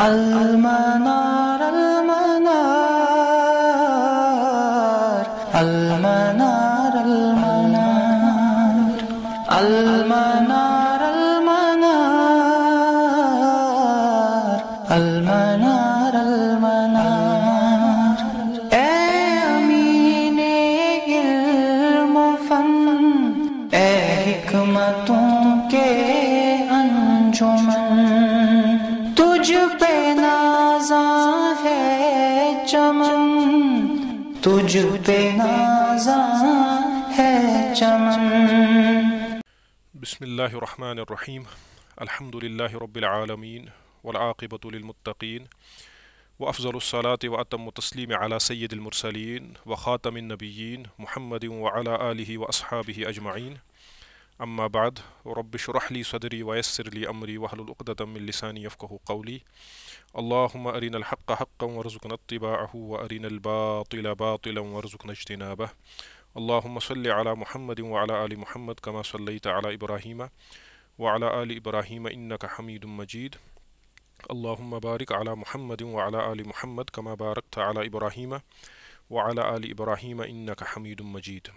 المنار الله الرحمن الرحيم الحمد لله رب العالمين والعاقبة للمتقين وأفضل الصلاة وأتم التسليم على سيد المرسلين وخاتم النبيين محمد وعلى آله وأصحابه أجمعين أما بعد رب اشرح لي صدري ويسر لي أمري وهل عقدة من لساني يفقه قولي اللهم أرنا الحق حقا وارزقنا اتباعه وأرنا الباطل باطلا وارزقنا اجتنابه अल्लाम सल अला महमद वाला आल महमद कमा सल्ली तला इब्राहीम वाला आल इब्राहीम इन्नक हमीद मजीद अल्लाम बारिक अला महमद वाला आल महमद कमा बारक तला इब्राहीम वाला आल इब्राहीम इन्नक हमीद मजीद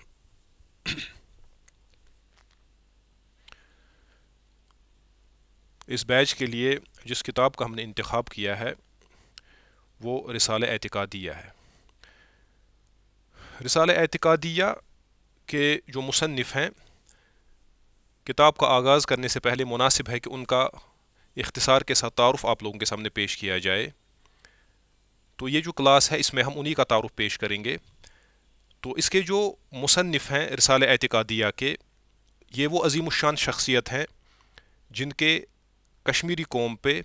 इस बैच के लिए जिस किताब का हमने इंतखब किया है वो रिसाल एतकादिया है रिसाल एतिकादिया के जो मुसनफ़ हैं किताब का आगाज़ करने से पहले मुनासिब है कि उनका इख्तसार के साथ तारफ़ आप लोगों के सामने पेश किया जाए तो ये जो क्लास है इसमें हम उन्हीं का तारफ़ पेश करेंगे तो इसके जो मुसनफ़ हैं रिसाल एतिकादिया के ये वो अजीम शान शख्सियत हैं जिनके कश्मीरी कौम पर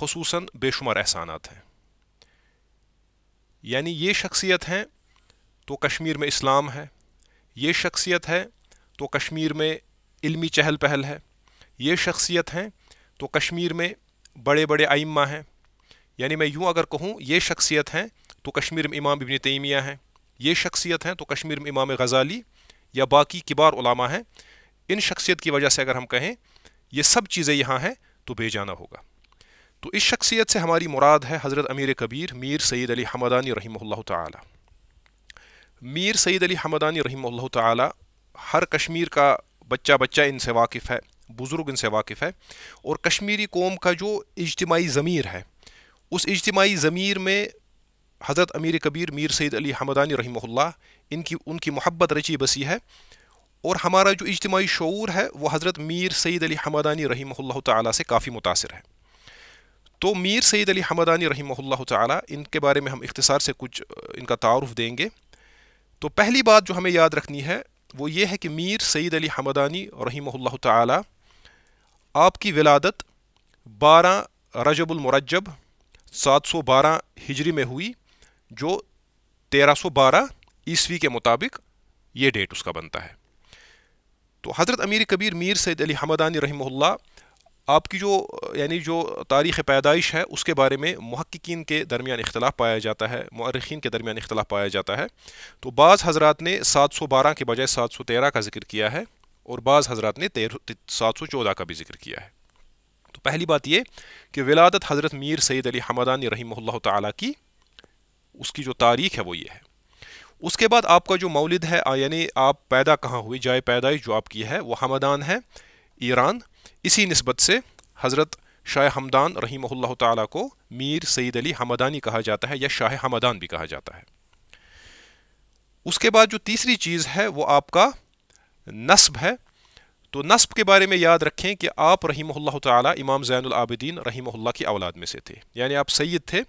खसूस बेशुमार एहसानात हैं यानी ये शख्सियत हैं तो कश्मीर में इस्लाम है ये शख्सियत है तो कश्मीर में इल्मी चहल पहल है ये शख्सियत हैं तो कश्मीर में बड़े बड़े आइम्मा हैं यानी मैं यूँ अगर कहूँ ये शख्सियत हैं तो कश्मीर में इमाम इबन तैमिया हैं ये शख्सियत हैं तो कश्मीर में इमाम गज़ाली या बाकी किबार उलामा हैं इन शख्सियत की वजह से अगर हम कहें ये सब चीज़ें यहाँ हैं तो बेजाना होगा तो इस शख्सियत से हमारी मुराद है हज़रत अमीर कबीर मीर सैद अली हमदानी रही ताली मीर सईद अली हमदानी रही ताला हर कश्मीर का बच्चा बच्चा इनसे वाकिफ़ है बुज़ुर्ग इनसे वाकिफ़ है और कश्मीरी कौम का जो इजतमाही ज़मीर है उस इजतमाही ज़मीर में हज़रत अमीर कबीर मीर सैद अली हमदानी रही इनकी उनकी मोहब्बत रची बसी है और हमारा जो इजतमाही शूर है वह हज़रत मीर सईद अली हमदानी रही ताली से काफ़ी मुतासर है तो मीर सईद अली हमदानी रही ताली इनके बारे में हम इख्तसार से कुछ इनका तारफ़ देंगे तो पहली बात जो हमें याद रखनी है वो ये है कि मीर सईद अली हमदानी रही ताली आपकी विलादत 12 रजबुलमरजब 712 हिजरी में हुई जो 1312 ईस्वी के मुताबिक ये डेट उसका बनता है तो हज़रत अमीर कबीर मीर सैद अली हमदानी रही आपकी जो यानी जो तारीख़ पैदाइश है उसके बारे में महक्कीन के दरमियान इख्तलाफ पाया जाता है मर्रखीन के दरमियान इख्तलाफ पाया जाता है तो बाज़ हजरात ने सात सौ बारह के बजाय सात सौ तेरह का जिक्र किया है और बाज़ हजरात ने सात सौ चौदह का भी जिक्र किया है तो पहली बात ये कि विलादत हज़रत मीर सैद अली हमदानी रही ती उसकी जो तारीख़ है वो ये है उसके बाद आपका जो मौलद है यानी आप पैदा कहाँ हुई जाए पैदाइश जो आपकी है वो हमदान है ईरान इसी नस्बत से हज़रत शाह हमदान रही ताला को मीर सईद अली हमदानी कहा जाता है या शाह हमदान भी कहा जाता है उसके बाद जो तीसरी चीज़ है वो आपका नस्ब है तो नस्ब के बारे में याद रखें कि आप रही ताला इमाम ज़ैनआबदीन रही की औलाद में से थे यानी आप सैद थे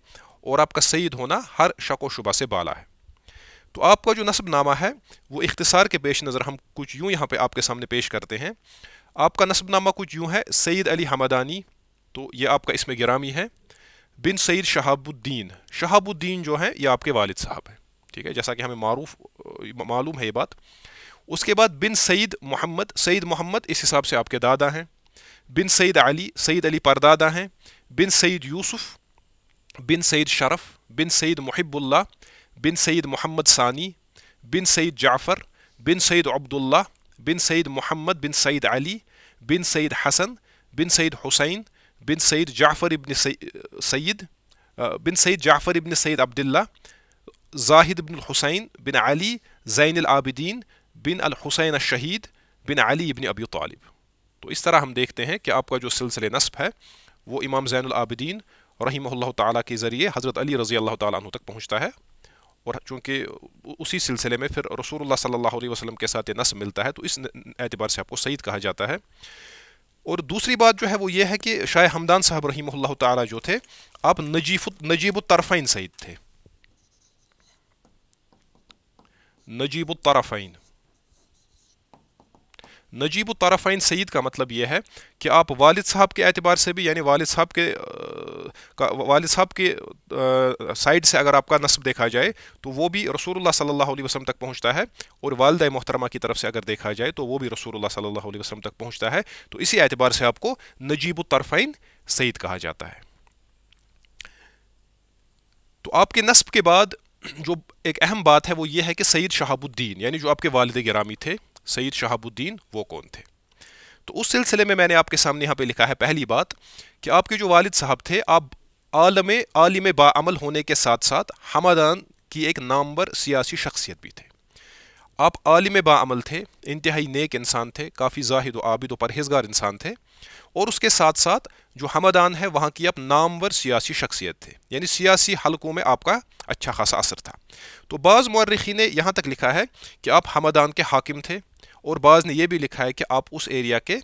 और आपका सईद होना हर शक व शुबा से बाला है तो आपका जो नस्ब नामा है वो इख्तसार के पेश नज़र हम कुछ यूँ यहाँ पे आपके सामने पेश करते हैं आपका नामा कुछ यूँ है सैद अली हमदानी तो ये आपका इसमें ग्रामी है बिन सैद शहाबुद्दीन शहाबुद्दीन जो है ये आपके वालिद साहब हैं ठीक है जैसा कि हमें मारूफ मालूम है ये बात उसके बाद बिन सईद मोहम्मद सईद मोहम्मद इस हिसाब से आपके दादा हैं बिन सैद अली सईद अली परदादा हैं बिन सईद यूसुफ बिन सैद शरफ बिन सईद मुहिबुल्ला बिन सईद मोहम्मद सानी बिन सैद जाफ़र बिन सैद अब्दुल्ला بن سيد محمد بن سيد علي بن سيد حسن بن سيد حسين بن سيد جعفر بن سيد بن سيد جعفر بن سيد عبد الله زاهد بن الحسين بن علي زين العابدीन बिन अल हुसैन शहीद बिन अली इबन अबी तालिब तो इस तरह हम देखते हैं कि आपका जो सिलसिले नस्ब है वो इमाम जैन आबदीन रही ताली के ज़रिए हज़रत अली रज़ी अल्लाह तु तक पहुँचता है और चूँकि उसी सिलसिले में फिर रसूल सल्लल्लाहु अलैहि वसल्लम के साथ ये नस मिलता है तो इस एतबार से आपको सईद कहा जाता है और दूसरी बात जो है वो ये है कि शाह हमदान साहब रही तारा जो थे आप नजीफ नजीब तरफ़ैन सईद थे नजीब नजीब तारफ़ाइन सईद का मतलब यह है कि आप वालिद साहब के एतबार से भी यानी वालिद साहब के का वालिद साहब के साइड से अगर आपका नस्ब देखा जाए तो वो भी रसूलुल्लाह सल्लल्लाहु अलैहि वसल्लम तक पहुंचता है और वालद मोहतरमा की तरफ से अगर देखा जाए तो वो भी रसूलुल्लाह सल्लल्लाहु अलैहि वसल्लम तक पहुँचता है तो इसी एतबार से आपको नजीब तारफ़ाइन सईद कहा जाता है तो आपके नस्ब के बाद जो एक अहम बात है वो ये है कि सईद शहाबुद्दीन यानी जो आपके वालद गिरामी थे सईद शहाबुद्दीन वो कौन थे तो उस सिलसिले में मैंने आपके सामने यहाँ पे लिखा है पहली बात कि आपके जो वालिद साहब थे आप आलम आलिम बामल होने के साथ साथ हमदान की एक नामवर सियासी शख्सियत भी थे आप आलिम बामल थे इंतहाई नेक इंसान थे काफ़ी जाहिद आबिद व परहेजगार इंसान थे और उसके साथ साथ जो हमदान है वहाँ की आप नामवर सियासी शख्सियत थे यानी सियासी हलकों में आपका अच्छा खासा असर था तो बाज़ मर्रखी ने यहाँ तक लिखा है कि आप हमदान के हाकिम थे और बाज़ ने यह भी लिखा है कि आप उस एरिया के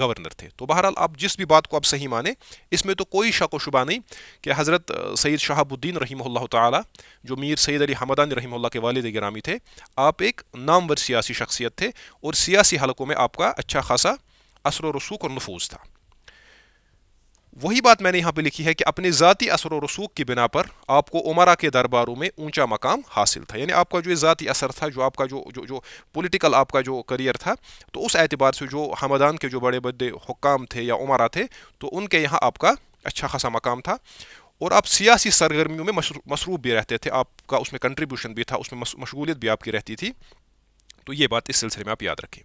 गवर्नर थे तो बहरहाल आप जिस भी बात को आप सही माने इसमें तो कोई शक व शुबा नहीं कि हज़रत सैद शहाबुद्दीन रही ताली जो मीर सैद अली हमदान रही के वालद ग्रामी थे आप एक नामवर सियासी शख्सियत थे और सियासी हलकों में आपका अच्छा खासा असर रसूख और नफूज था वही बात मैंने यहाँ पे लिखी है कि अपने ज़ाती असर और रसूख की बिना पर आपको उमरा के दरबारों में ऊंचा मकाम हासिल था यानी आपका जो ज़ाती असर था जो आपका जो जो जो पॉलिटिकल आपका जो करियर था तो उस एतबार से जो हमदान के जो बड़े बड़े हुक्काम थे या उमरा थे तो उनके यहाँ आपका अच्छा खासा मकाम था और आप सियासी सरगर्मियों में मसरूफ़ भी रहते थे आपका उसमें कंट्रीब्यूशन भी था उसमें मशगूलियत भी आपकी रहती थी तो ये बात इस सिलसिले में आप याद रखें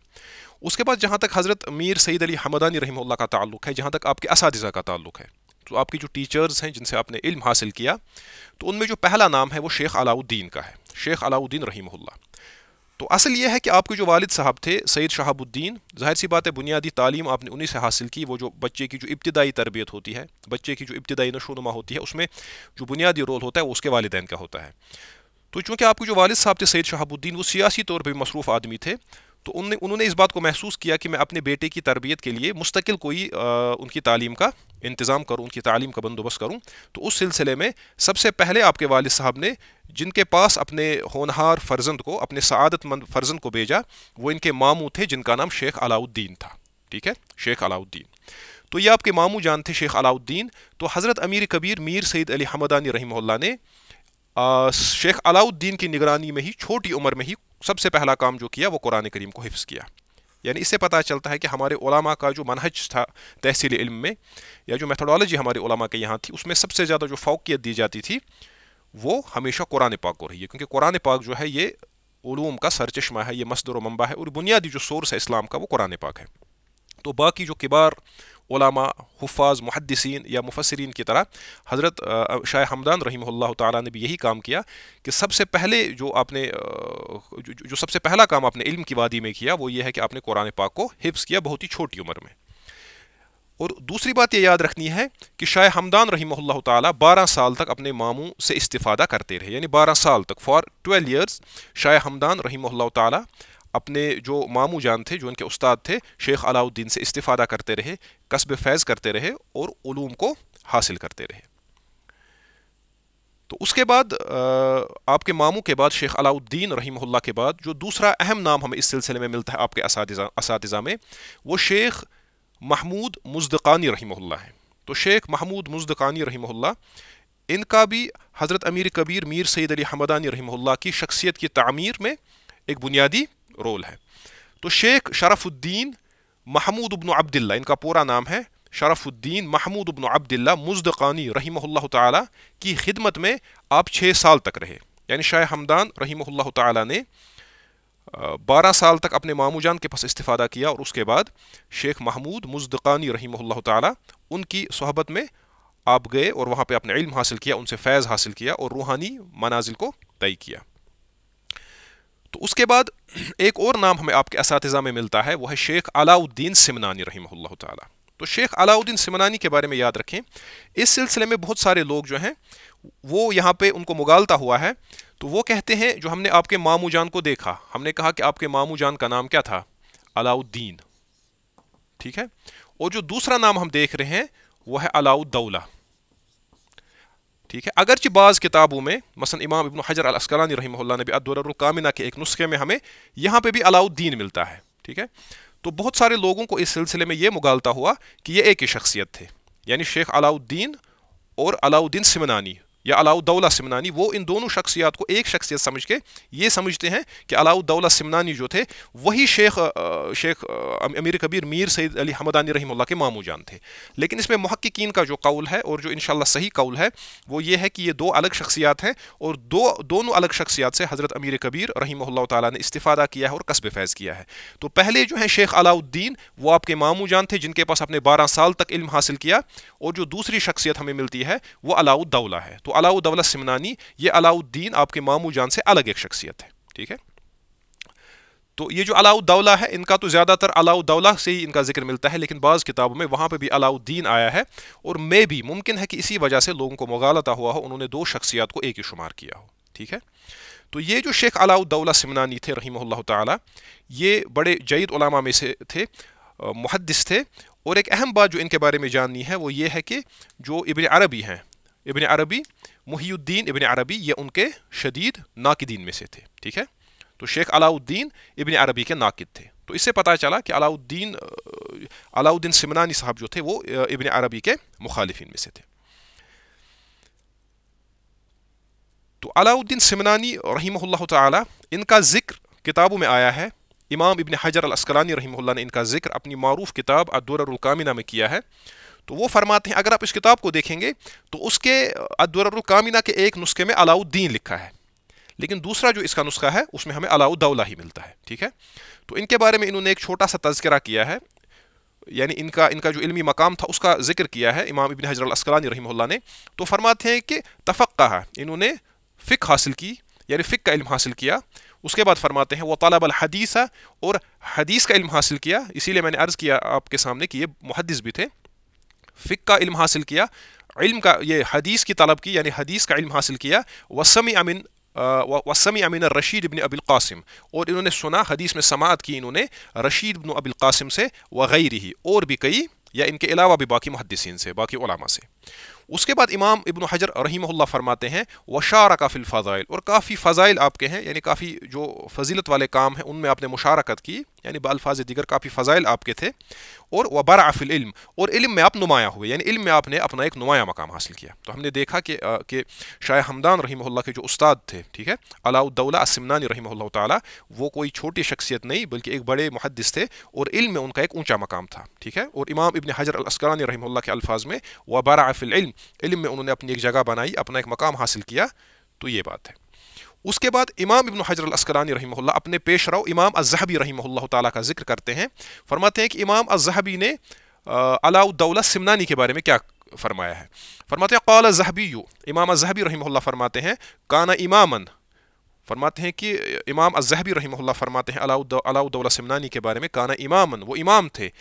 उसके बाद जहाँ तक हज़रत मीर सईद अली हमदानी रही का ताल्लुक है जहाँ तक आपके इस का ताल्लुक है तो आपकी जो टीचर्स हैं जिनसे आपने इल्म हासिल किया तो उनमें जो पहला नाम है वो शेख अलाउद्दीन का है शेख अलाउद्दीन रही तो असल ये है कि आपके जो वालिद साहब थे सैद शहाबुद्दीन जाहिर सी बात है बुनियादी तालीम आपने उन्हीं से हासिल की वो जो बच्चे की जो इब्तदाई तरबियत होती है बच्चे की जो इब्तदाई नशोनुमा होती है उसमें जो बुनियादी रोल होता है वो उसके वालदेन का होता है तो चूँकि आपके जो वालद साहब थे सैद शहाबुद्दीन वो सियासी तौर पर मसरूफ़ आदमी थे तो उन, उन्होंने इस बात को महसूस किया कि मैं अपने बेटे की तरबियत के लिए मुस्तकिल कोई आ, उनकी तालीम का इंतज़ाम करूँ उनकी तालीम का बंदोबस्त करूँ तो उस सिलसिले में सबसे पहले आपके वाल साहब ने जिनके पास अपने होनहार फर्जंद को अपने सदतमंद फर्जंद को भेजा वो इनके मामू थे जिनका नाम शेख अलाउद्दीन था ठीक है शेख अलाउद्दीन तो ये आपके मामू जान थे शेख अलाउद्दीन तो हज़रत अमीर कबीर मीर सईद अली हमदानी रही ने आ, शेख अलाउद्दीन की निगरानी में ही छोटी उम्र में ही सबसे पहला काम जो किया वो कुरान करीम को हिफ्स किया यानी इससे पता चलता है कि हमारे ओलामा का जो मनहज था तहसील इल्म में या जो मेथोडोलॉजी हमारे ओलामा के यहाँ थी उसमें सबसे ज़्यादा जो फोकियत दी जाती थी वो हमेशा कुरान पाक को रही है क्योंकि कुरान पाक जो है ये ूम का सरचश्मा है ये मसदर मंबा है और बुनियादी जो सोर्स है इस्लाम का वो कुरान पाक है तो बाकी जो किबार ओलामा हुफ़ाज़ मुहदसिन या मुफसरीन की तरह हज़रत शाह हमदान रही तभी ने भी यही काम किया कि सबसे पहले जो आपने जो, जो सबसे पहला काम आपने इल्म की वादी में किया वो ये है कि आपने कुरान पाक को हिफ्स किया बहुत ही छोटी उम्र में और दूसरी बात ये याद रखनी है कि शाह हमदान रही ताला बारह साल तक अपने मामू से इस्तीफ़ादा करते रहे यानी बारह साल तक for twelve years Shah Hamdan रही ताला अपने जो मामू जान थे जो उनके उस्ताद थे शेख अलाउद्दीन से इस्तिफ़ादा करते रहे कस्ब फैज़ करते रहे और ूम को हासिल करते रहे तो उसके बाद आपके मामू के बाद शेख अलाउद्दीन रही के बाद जो दूसरा अहम नाम हमें इस सिलसिले में मिलता है आपके इस में वो शेख महमूद मुजदकानी रही है तो शेख महमूद मुजदकानी रही इनका भी हज़रत अमीर कबीर मीर सैद अली हमदानी रही की शख्सियत की तमीर में एक बुनियादी रोल है तो शेख शरफुद्दीन महमूद उबन अब्दुल्ला इनका पूरा नाम है शरफुद्दीन महमूद उबन अब्दुल्ला मुजदकानी रही ताला की खिदमत में आप छः साल तक रहे यानी शाह हमदान रही ताला ने बारह साल तक अपने मामू जान के पास इस्तीफ़ा किया और उसके बाद शेख महमूद मुजदकानी रही ताला उनकी सहबत में आप गए और वहाँ पे अपने इल्म हासिल किया उनसे फैज़ हासिल किया और रूहानी मनाजिल को तय किया तो उसके बाद एक और नाम हमें आपके इस में मिलता है वो है शेख अलाउद्दीन सिमनानी रही ताला तो शेख अलाउद्दीन सिमनानी के बारे में याद रखें इस सिलसिले में बहुत सारे लोग जो हैं वो यहाँ पे उनको मुगालता हुआ है तो वो कहते हैं जो हमने आपके मामू जान को देखा हमने कहा कि आपके मामू जान का नाम क्या था अलाउद्दीन ठीक है और जो दूसरा नाम हम देख रहे हैं वो है अलाउद्दौला ठीक है अगरचि बाज़ किताबों में मसन इमाम इबन हजर अलस्कलानी रही ने भी के एक नुस्खे में हमें यहाँ पर भी अलाउद्दीन मिलता है ठीक है तो बहुत सारे लोगों को इस सिलसिले में ये मुगालता हुआ कि ये एक ही शख्सियत थे यानी शेख अलाउद्दीन और अलाउद्दीन सिमनानी या अलाउद्दौला सिमनानी वो इन दोनों शख्सियात को एक शख्सियत समझ के ये समझते हैं कि अलाउद्दौला सिमनानी जो थे वही शेख शेख अमीर कबीर मीर सैद अली हमदानी रही के मामू जान थे लेकिन इसमें महक्कीन का जो कौल है और जो इन सही कौल है वो ये है कि ये दो अलग शख्सियात हैं और दो दोनों अलग शख्सियात से हज़रत अमीर कबीर रही ने इस्तीफ़ा किया है और कसब फैज़ किया है तो पहले जो है शेख अलाउद्दीन वो आपके मामू जान थे जिनके पास आपने बारह साल तक इल्म हासिल किया और जो दूसरी शख्सियत हमें मिलती है वो अलाउद्दौला है तो तो अलाउद्दौला सिमनानी ये अलाउद्दीन आपके मामू जान से अलग एक शख्सियत है ठीक है तो ये जो अलाउद्दौला है इनका तो ज़्यादातर अलाउद्दौला से ही इनका जिक्र मिलता है लेकिन बाज़ किताबों में वहाँ पर भी अलाउद्दीन आया है और मे भी मुमकिन है कि इसी वजह से लोगों को मगालता हुआ हो उन्होंने दो शख्सियात को एक ही शुमार किया हो ठीक है तो ये जो शेख अलाउद्दौला सिमनानी थे रही ते बड़े जईद उलामा में से थे मुहदस थे और एक अहम बात जो इनके बारे में जाननी है वो ये है कि जो इबन अरबी हैं इबन अरबी मुहीद्दीन इबन अरबी ये उनके शदीद नाकिदीन में से थे ठीक है तो शेख अलाउद्दीन इबन अरबी के नाकिद थे तो इससे पता चला कि अलाउद्दीन अलाउद्दीन सिमनानी साहब जो थे वो इबन अरबी के मुखालिफिन में से थे तो अलाउद्दीन सिमनानी रही ताला इनका ज़िक्र किताबों में आया है इमाम इबन हजर असकलानी रही ने इनका ज़िक्र अपनी मरूफ़ किताब अदौरकामिना में किया है तो वो फरमाते हैं अगर आप इस किताब को देखेंगे तो उसके अदवरकामीना के एक नुस्खे में अलाउद्दीन लिखा है लेकिन दूसरा जो इसका नुस्खा है उसमें हमें अलाउद्दौला ही मिलता है ठीक है तो इनके बारे में इन्होंने एक छोटा सा तस्करा किया है यानी इनका इनका जो इल्मी मकाम था उसका जिक्र किया है इमाम इबिन हजर असकलानी रही ने तो फरमाते हैं कि कहा इन्होंने फ़िक हासिल की यानी फ़िक का इल्म हासिल किया उसके बाद फरमाते हैं वह तालब हदीसा और हदीस का इल्म हासिल किया इसीलिए मैंने अर्ज़ किया आपके सामने कि ये मुहदस भी थे फ़िक का इल्म हासिल किया इल्म का ये हदीस की तलब की यानी हदीस का इल्म हासिल किया वसमी अमिन वसमी अमीन रशीद इबन अबिल और इन्होंने सुना हदीस में समात की इन्होंने रशीद इबन अबिल कासिम से वगैरह और भी कई या इनके अलावा भी बाकी मुहदसिन से बाकी ओलामा से उसके बाद इमाम इबन हजर रहीम फरमाते हैं वशारा काफिल फ़ाइल और काफ़ी फ़ाइल आपके हैं यानी काफ़ी जो फजीलत वाले काम हैं उनमें आपने मुशारकत की यानी बालफाज दिगर काफ़ी फ़ाइल आपके थे और वबाराफिल इल्म और इल्म में आप नुमाया हुए यानी इल्म में आपने अपना एक नुमाया मकाम हासिल किया तो हमने देखा कि कि शाह हमदान रही के जो उस्ताद थे ठीक है अलाउद्दौला असमनानी रही वो कोई छोटी शख्सियत नहीं बल्कि एक बड़े मुहदस थे और इल्म में उनका एक ऊँचा मकाम था ठीक है और इमाम इबन हजर असकरानी रही के अल्फाज में वबाराफिल इल्म इल्म में उन्होंने अपनी एक जगह बनाई अपना एक मकाम हासिल किया तो ये बात है उसके बाद इमाम इबन हजर अस्कलानी रही अपने पेश रो इमाम अजहबी रही ताला का जिक्र करते हैं फरमाते हैं कि इमाम अजहबी ने अलाउद्दौला सिमनानी के बारे में क्या फरमाया है फरमाते हैं कौल जहबी इमाम अजहबी रही फरमाते हैं काना इमामन फरमाते हैं कि इमाम अजहबी रही फरमाते हैं अलाउद्दौला सिमनानी के बारे में काना इमामन वो इमाम थे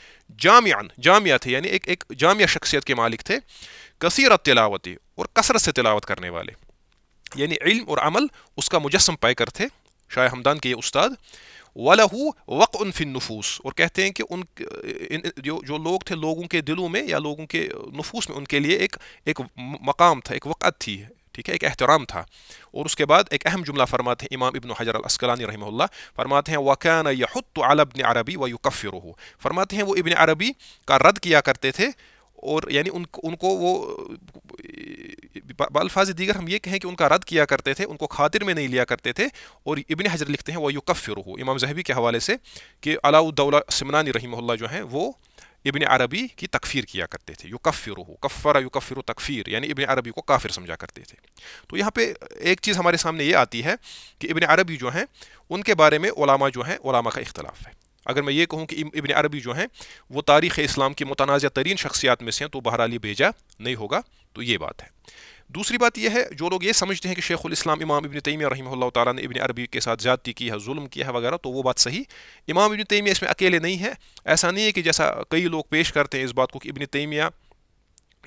जामियान जामिया थे यानी एक एक जामिया शख्सियत के मालिक थे कसर तिलावती और कसरत से तिलावत करने वाले यानी इल्म और अमल उसका मुजस्म पाकर थे शाह हमदान के ये उस्ताद वलहू वक़ उनफिन नफूस और कहते हैं कि उन इन, जो जो लोग थे लोगों के दिलों में या लोगों के नफूस में उनके लिए एक एक मकाम था एक वक़्त थी ठीक है एक एहतराम था और उसके बाद एक अहम जुमला फरमाते हैं इमाम इबन हजर अस्कलानी रही फरमाते हैं वकान यहत अलबन अरबी व युकफ़िर फरमाते हैं वो इबन अरबी का रद्द किया करते थे और यानी उन, उनको वो बालफाज दीगर हम ये कहें कि उनका रद्द किया करते थे उनको खातिर में नहीं लिया करते थे और इबन हजर लिखते हैं वह युकफ़िर हो इमाम जहबी के हवाले से कि अलाउद्दौला समनानी रही जो हैं वो इबन अरबी की तकफ़ीर किया करते थे युकफ़िर हो कफ़र युकफ़िर तकफ़ीर यानी इबन अरबी को काफिर समझा करते थे तो यहाँ पर एक चीज़ हमारे सामने ये आती है कि इबन अरबी जो हैं उनके बारे में ओलामा जो हैं ओलामा का इख्तलाफ है अगर मैं ये कहूँ कि इबन अरबी जो हैं वो तारीख़ इस्लाम की मुतनाज़ तरीन शख्सियात में से हैं तो बहर आली भेजा नहीं होगा तो ये बात है दूसरी बात यह है जो लोग ये समझते हैं कि इस्लाम इमाम इबन तैमिया रही ताली ने इबन अरबी के साथ ज़्यादती की है जुल्म किया है वगैरह तो वो बात सही इमाम इबन तैमिया इसमें अकेले नहीं है ऐसा नहीं है कि जैसा कई लोग पेश करते हैं इस बात को कि इबन तैमिया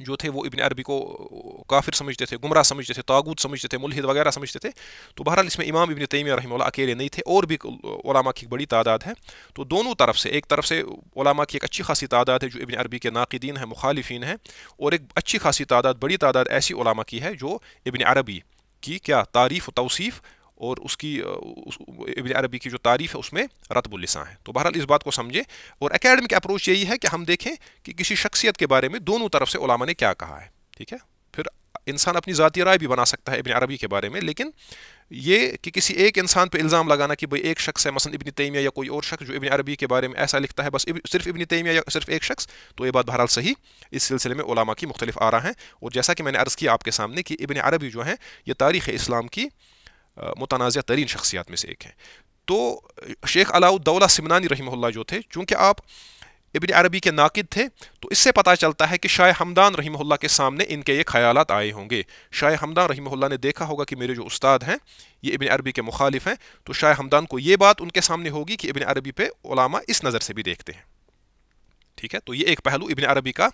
जो थे वो इबन अरबी को काफिर समझते थे गुमराह समझते थे तागूत समझते थे मुलहिद वगैरह समझते थे तो बहरहाल इसमें इमाम इबन तैमिया रही अकेले नहीं थे और भी ओलामा की बड़ी तादाद है तो दोनों तरफ से एक तरफ से ओलामा की एक अच्छी खासी तादाद है जो इबन अरबी के नाकदीन है मुखालफन है और एक अच्छी खासी तादाद बड़ी तादाद ऐसी ओलामा की है जो इबन अरबी की क्या तारीफ़ तोसीफ़ और उसकी उस, इबन अरबी की जो तारीफ़ है उसमें रतबुलसा है तो बहरहाल इस बात को समझें और एकेडमिक अप्रोच यही है कि हम देखें कि किसी शख्सियत के बारे में दोनों तरफ से ओलामा ने क्या कहा है ठीक है फिर इंसान अपनी ज़ाती राय भी बना सकता है इबन अरबी के बारे में लेकिन ये कि किसी एक इंसान पर इल्ज़ाम लगाना कि भाई एक शख्स है मसन इबन तैमिया या कोई और शख्स जो इबन अरबी के बारे में ऐसा लिखता है बस इब, सिर्फ इबन तैमिया या सिर्फ एक शख्स तो ये बात बहरहाल सही इस सिलसिले में ओलामा की मुख्तलिफ आ रहा है और जैसा कि मैंने अर्ज़ किया आपके सामने कि इबन अरबी जो है ये तारीख़ इस्लाम की मुतनाज़ तरीन शख्सियात में से एक हैं तो शेख अलाउद्दौला सिमनानी रही जो थे चूँकि आप इबन अरबी के नाकिद थे तो इससे पता चलता है कि शाह हमदान रही के सामने इनके ये ख्याल आए होंगे शाह हमदान रही ने देखा होगा कि मेरे जो उस्ताद हैं ये इबन अरबी के मुखालिफ हैं तो शाह हमदान को ये बात उनके सामने होगी कि इबन अरबी पे ओलामा इस नज़र से भी देखते हैं ठीक है तो ये एक पहलू इबन अरबी का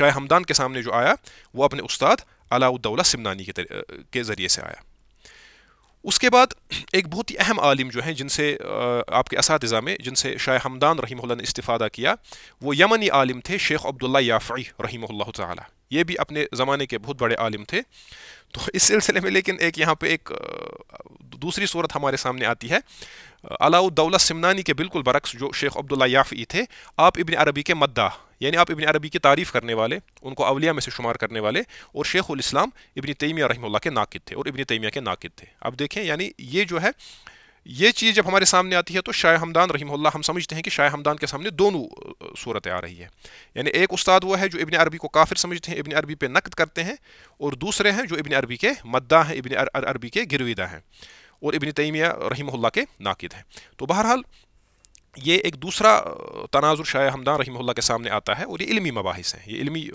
शाह हमदान के सामने जो आया वो अपने उस्ताद अलाउद्दौला सिमनानी के ज़रिए से आया उसके बाद एक बहुत ही अहम आलिम जो हैं जिनसे आपके इस में जिनसे शाह हमदान रही ने इस्तीफ़ा किया वो यमनी आलिम थे शेख अब्दुल्ला याफ़ी रही ये भी अपने ज़माने के बहुत बड़े आलिम थे तो इस सिलसिले में लेकिन एक यहाँ पे एक दूसरी सूरत हमारे सामने आती है अलाउद्दौला सिमनानी के बिल्कुल बरक्स जो शेख अब्दुल्ला याफ़ी थे आप इबन अरबी के मद्दा यानी आप इबन अरबी की तारीफ़ करने वाले उनको अवलिया में से शुमार करने वाले और शेख़ुलस्लाम इबन तैमिया रही के नाकिद थे और इबन तैमिया के नाकद थे अब देखें यानी ये जो है ये चीज़ जब हमारे सामने आती है तो शाह हमदान रही हम समझते हैं कि शाह हमदान के सामने दोनों सूरतें आ रही है यानी एक उस्ताद वो है जो इबन अरबी को काफिर समझते हैं इबन अरबी पे नकद करते हैं और दूसरे हैं जो इबन अरबी के मद्दा हैं इबन अरबी के गिरविदा हैं और इबन तैमिया रही के नाक़द हैं तो बहरहाल ये एक दूसरा तनाजुर शाह हमदान रही के सामने आता है और ये इलमी मबास हैं ये इलमी